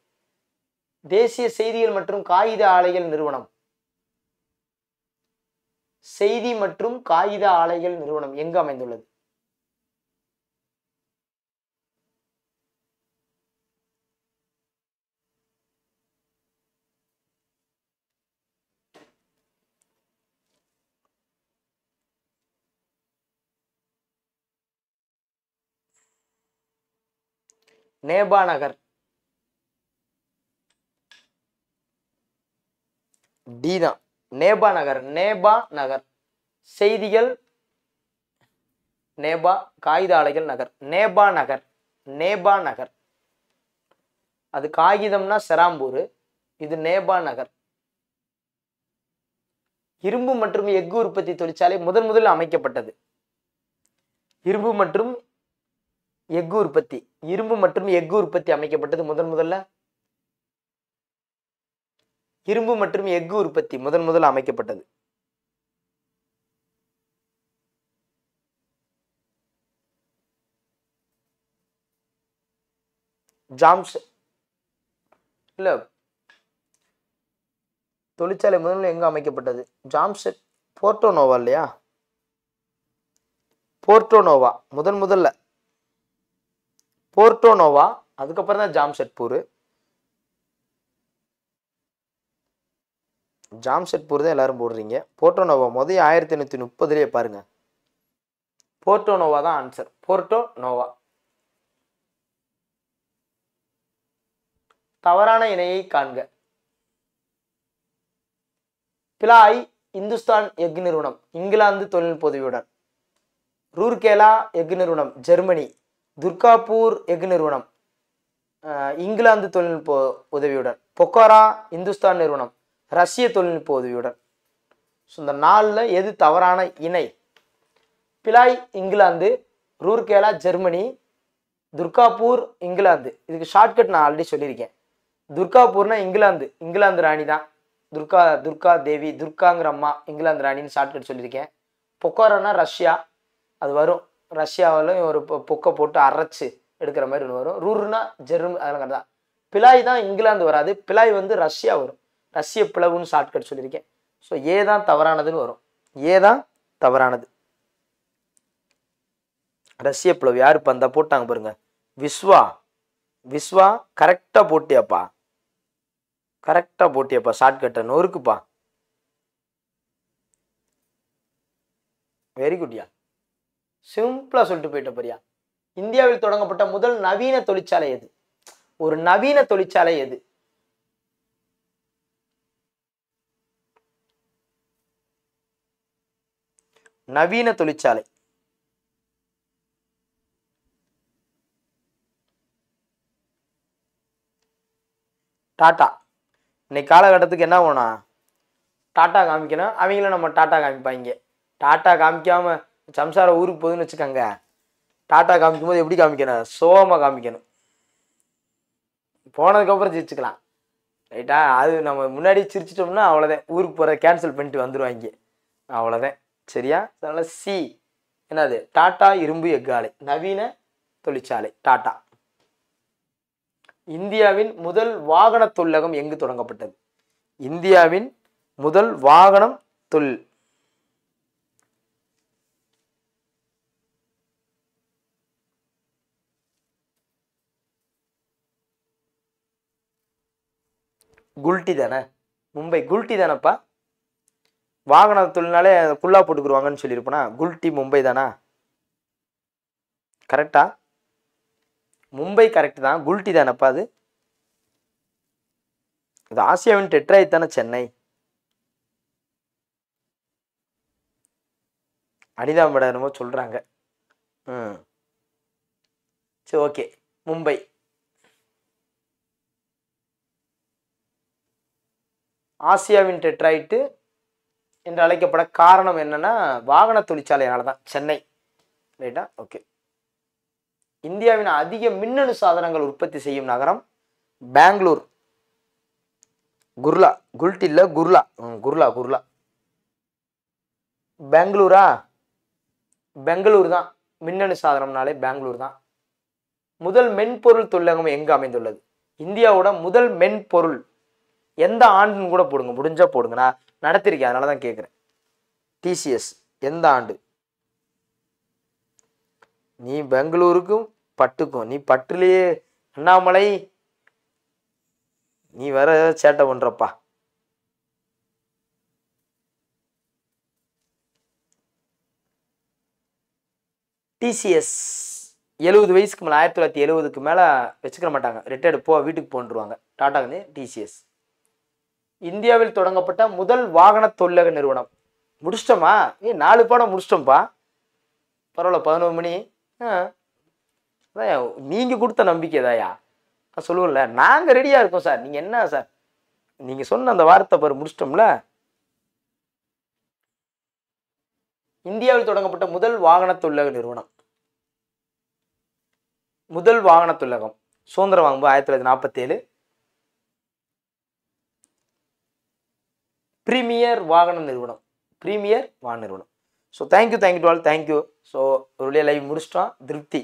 Speaker 1: தேசிய செய்திகள் மற்றும் காகித ஆலைகள் நிறுவனம் செய்தி மற்றும் காகித ஆலைகள் நிறுவனம் எங்கு அமைந்துள்ளது நேபா நகர் டி தான் நேபா நகர் நேபா நகர் செய்திகள் நேபா காகித ஆலைகள் நகர் நேபா நகர் நேபா நகர் அது காகிதம்னா செராம்பூர் இது நேபா நகர் இரும்பு மற்றும் எஃகு உற்பத்தி தொழிற்சாலை முதன் முதலில் அமைக்கப்பட்டது இரும்பு மற்றும் எஃகு உற்பத்தி இரும்பு மற்றும் எஃகு உற்பத்தி அமைக்கப்பட்டது முதன் முதல்ல இரும்பு மற்றும் எஃகு உற்பத்தி முதன் முதல் அமைக்கப்பட்டது ஜாம்ஸ் இல்ல தொழிற்சாலை முதல்ல எங்க அமைக்கப்பட்டது ஜாம்ஸ் போர்ட்டோனோவா இல்லையா போர்ட்டோனோவா முதன் முதல்ல போர்ட்டோனோவா அதுக்கப்புறம் தான் ஜாம்ஷெட்பூர் ஜாம்ஷெட்பூர் தான் எல்லாரும் போடுறீங்க போர்ட்டோனோவா முதல் ஆயிரத்தி எண்ணூற்றி முப்பதுலேயே பாருங்கள் போர்ட்டோனோவா தான் ஆன்சர் போர்ட்டோ நோவா தவறான இணையை காண்க பிளாய் இந்துஸ்தான் எஃகு நிறுவனம் இங்கிலாந்து தொழில்நுட்ப உதவியுடன் ரூர்கேலா எஃகு நிறுவனம் ஜெர்மனி துர்காப்பூர் எஃகு நிறுவனம் இங்கிலாந்து தொழில்நுட்ப உதவியுடன் பொக்காரா இந்துஸ்தான் நிறுவனம் ரஷ்ய தொழில்நுட்ப உதவியுடன் ஸோ இந்த நாளில் எது தவறான இணை Bhilai England Rourkela Germany Durgapur England இதுக்கு ஷார்ட்கட் நான் ஆல்ரெடி சொல்லியிருக்கேன் துர்காப்பூர்னா இங்கிலாந்து இங்கிலாந்து ராணி தான் துர்கா துர்கா தேவி துர்காங்கிற அம்மா இங்கிலாந்து ராணின்னு ஷார்ட்கட் சொல்லியிருக்கேன் பொக்காரோனா ரஷ்யா அது வரும் ரஷ்யாவிலையும் ஒரு பொக்கை போட்டு அரைச்சி எடுக்கிற மாதிரி ஒன்று வரும் ரூர்னா ஜெர்மன் அதெல்லாம் கரெக்டாக பிலாய் தான் இங்கிலாந்து வராது பிலாய் வந்து ரஷ்யா வரும் ரஷ்ய பிளவுன்னு ஷார்ட்கட் சொல்லியிருக்கேன் ஸோ ஏ தான் தவறானதுன்னு வரும் ஏ தான் தவறானது ரஷ்ய பிளவு யார் இப்போ அந்த போட்டாங்க பாருங்க விஸ்வா விஸ்வா கரெக்டாக போட்டியாப்பா கரெக்டாக போட்டியாப்பா ஷார்ட்கட்டை நொறுக்குப்பா வெரி குட்யா சிம்பிளாக சொல்லிட்டு போயிட்ட போறியா இந்தியாவில் தொடங்கப்பட்ட முதல் நவீன தொழிற்சாலை எது ஒரு நவீன தொழிற்சாலை எது நவீன தொழிற்சாலை டாட்டா இன்னைக்கு காலகட்டத்துக்கு என்ன போனா டாட்டா காமிக்கணும் அவங்கள நம்ம டாட்டா காமிப்பாங்க டாட்டா காமிக்காமல் சம்சாரம் ஊருக்கு போகுதுன்னு வச்சுக்கோங்க டாட்டா காமிக்கும் போது எப்படி காமிக்கணும் சோகமாக காமிக்கணும் போனதுக்கப்புறம் ஜெயிச்சுக்கலாம் ரைட்டா அது நம்ம முன்னாடி சிரிச்சிட்டோம்னா அவ்வளோதான் ஊருக்கு போகிற கேன்சல் பண்ணிட்டு வந்துடுவாங்க அவ்வளோதான் சரியா அதனால் சி என்னது டாட்டா இரும்பு எக்காலை நவீன தொழிற்சாலை டாட்டா இந்தியாவின் முதல் வாகன தொழிலகம் எங்கு தொடங்கப்பட்டது இந்தியாவின் முதல் வாகனம் தொழில் குல்ட்டி தானே மும்பை குல்ட்டி தானேப்பா வாகன தொழில்னாலே குல்லா போட்டுக்கிடுவாங்கன்னு சொல்லியிருப்போனா குல்ட்டி மும்பை தானா கரெக்டா மும்பை கரெக்ட் தான் குல்ட்டி தானேப்பா அது இது ஆசியாவின் டெட்ராய் தானே சென்னை மேடம் என்னமோ சொல்கிறாங்க ம் சரி ஓகே மும்பை ஆசியாவின் டெட்ராய்ட்டு என்று அழைக்கப்பட காரணம் என்னென்னா வாகன தொழிற்சாலையினால தான் சென்னை ரைட்டா ஓகே இந்தியாவின் அதிக மின்னணு சாதனங்கள் உற்பத்தி செய்யும் நகரம் பெங்களூர் குர்லா குல்ட் இல்லை குர்லா குர்லா குர்லா பெங்களூரா பெங்களூர் தான் மின்னணு சாதனம்னாலே பெங்களூர் தான் முதல் மென்பொருள் தொழிலகம் எங்கே அமைந்துள்ளது இந்தியாவோட முதல் மென்பொருள் எந்த ஆண்டுன்னு கூட போடுங்க முடிஞ்சா போடுங்க நான் நடத்திருக்கேன் அதனால தான் கேட்குறேன் டிசிஎஸ் எந்த ஆண்டு நீ பெங்களூருக்கும் பட்டுக்கும் நீ பட்டுலேயே அண்ணாமலை நீ வேற ஏதாவது சேட்டை பண்ணுறப்பா டிசிஎஸ் எழுபது வயசுக்கு மேலே ஆயிரத்தி தொள்ளாயிரத்தி எழுபதுக்கு மேலே வச்சுக்கிற மாட்டாங்க ரிட்டையர்டு போ வீட்டுக்கு போன்ட்டுருவாங்க டாட்டா வந்து டிசிஎஸ் இந்தியாவில் தொடங்கப்பட்ட முதல் வாகன தொழிலக நிறுவனம் முடிச்சிட்டோமா ஏ நாலு பாடம் முடிச்சிட்டோம்ப்பா பரவாயில்ல பதினோரு மணி அதான் நீங்கள் கொடுத்த நம்பிக்கை தாயா நான் சொல்லுவோம்ல நாங்கள் ரெடியாக இருக்கோம் சார் நீங்கள் என்ன சார் நீங்கள் சொன்ன அந்த வார்த்தை பாரு முடிச்சிட்டோம்ல இந்தியாவில் தொடங்கப்பட்ட முதல் வாகன தொழிலக நிறுவனம் முதல் வாகன தொழிலகம் சுதந்திரம் வாங்கும்போது ஆயிரத்தி தொள்ளாயிரத்தி நாற்பத்தேழு ப்ரீமியர் வாகன நிறுவனம் ப்ரீமியர் வாகன நிறுவனம் so thank you thank you to all thank you so ஒரு வழியாக லைவ் முடிச்சிட்டோம் திருப்தி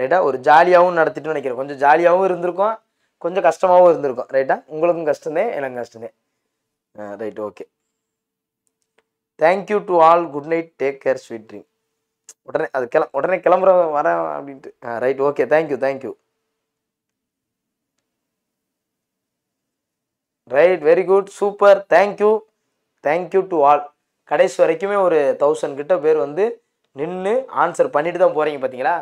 Speaker 1: ரைட்டா ஒரு ஜாலியாகவும் நடத்திட்டு நினைக்கிறேன் கொஞ்சம் ஜாலியாகவும் இருந்திருக்கும் கொஞ்சம் கஷ்டமாகவும் இருந்திருக்கும் ரைட்டா உங்களுக்கும் கஷ்டந்தே எனக்கும் கஷ்டந்தே right okay thank you to all good night take care sweet dream உடனே அது கிளம்ப உடனே கிளம்புற வரேன் அப்படின்ட்டு ah right okay thank you thank you right very good super thank you thank you to all கடைசி வரைக்குமே ஒரு தௌசண்ட் கிட்ட பேர் வந்து நின்று ஆன்சர் பண்ணிட்டு தான் போகிறீங்க பார்த்தீங்களா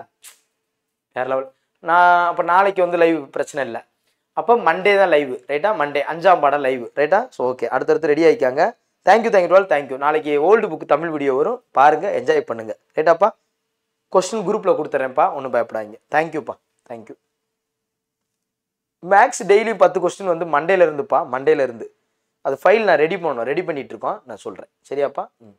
Speaker 1: வேற லெவல் நான் அப்போ நாளைக்கு வந்து லைவ் பிரச்சனை இல்லை அப்போ மண்டே தான் லைவ் ரைட்டா மண்டே அஞ்சாம் பாடம் லைவ் ரைட்டா ஸோ ஓகே அடுத்தடுத்து ரெடி ஆகிக்காங்க தேங்க்யூ தேங்க்யூ டுவெல் தேங்க்யூ நாளைக்கு ஓல்டு புக் தமிழ் வீடியோ வரும் பாருங்கள் என்ஜாய் பண்ணுங்கள் ரைட்டாப்பா கொஸ்டின் குரூப்பில் கொடுத்துட்றேன்ப்பா ஒன்றும் பயப்படாங்க தேங்க்யூப்பா தேங்க்யூ மேக்ஸ் டெய்லி பத்து கொஸ்டின் வந்து மண்டேலேருந்துப்பா மண்டேலேருந்து அது ஃபைல் நான் ரெடி பண்ணணும் ரெடி பண்ணிகிட்ருக்கோம் நான் சொல்கிறேன் சரியாப்பா ம்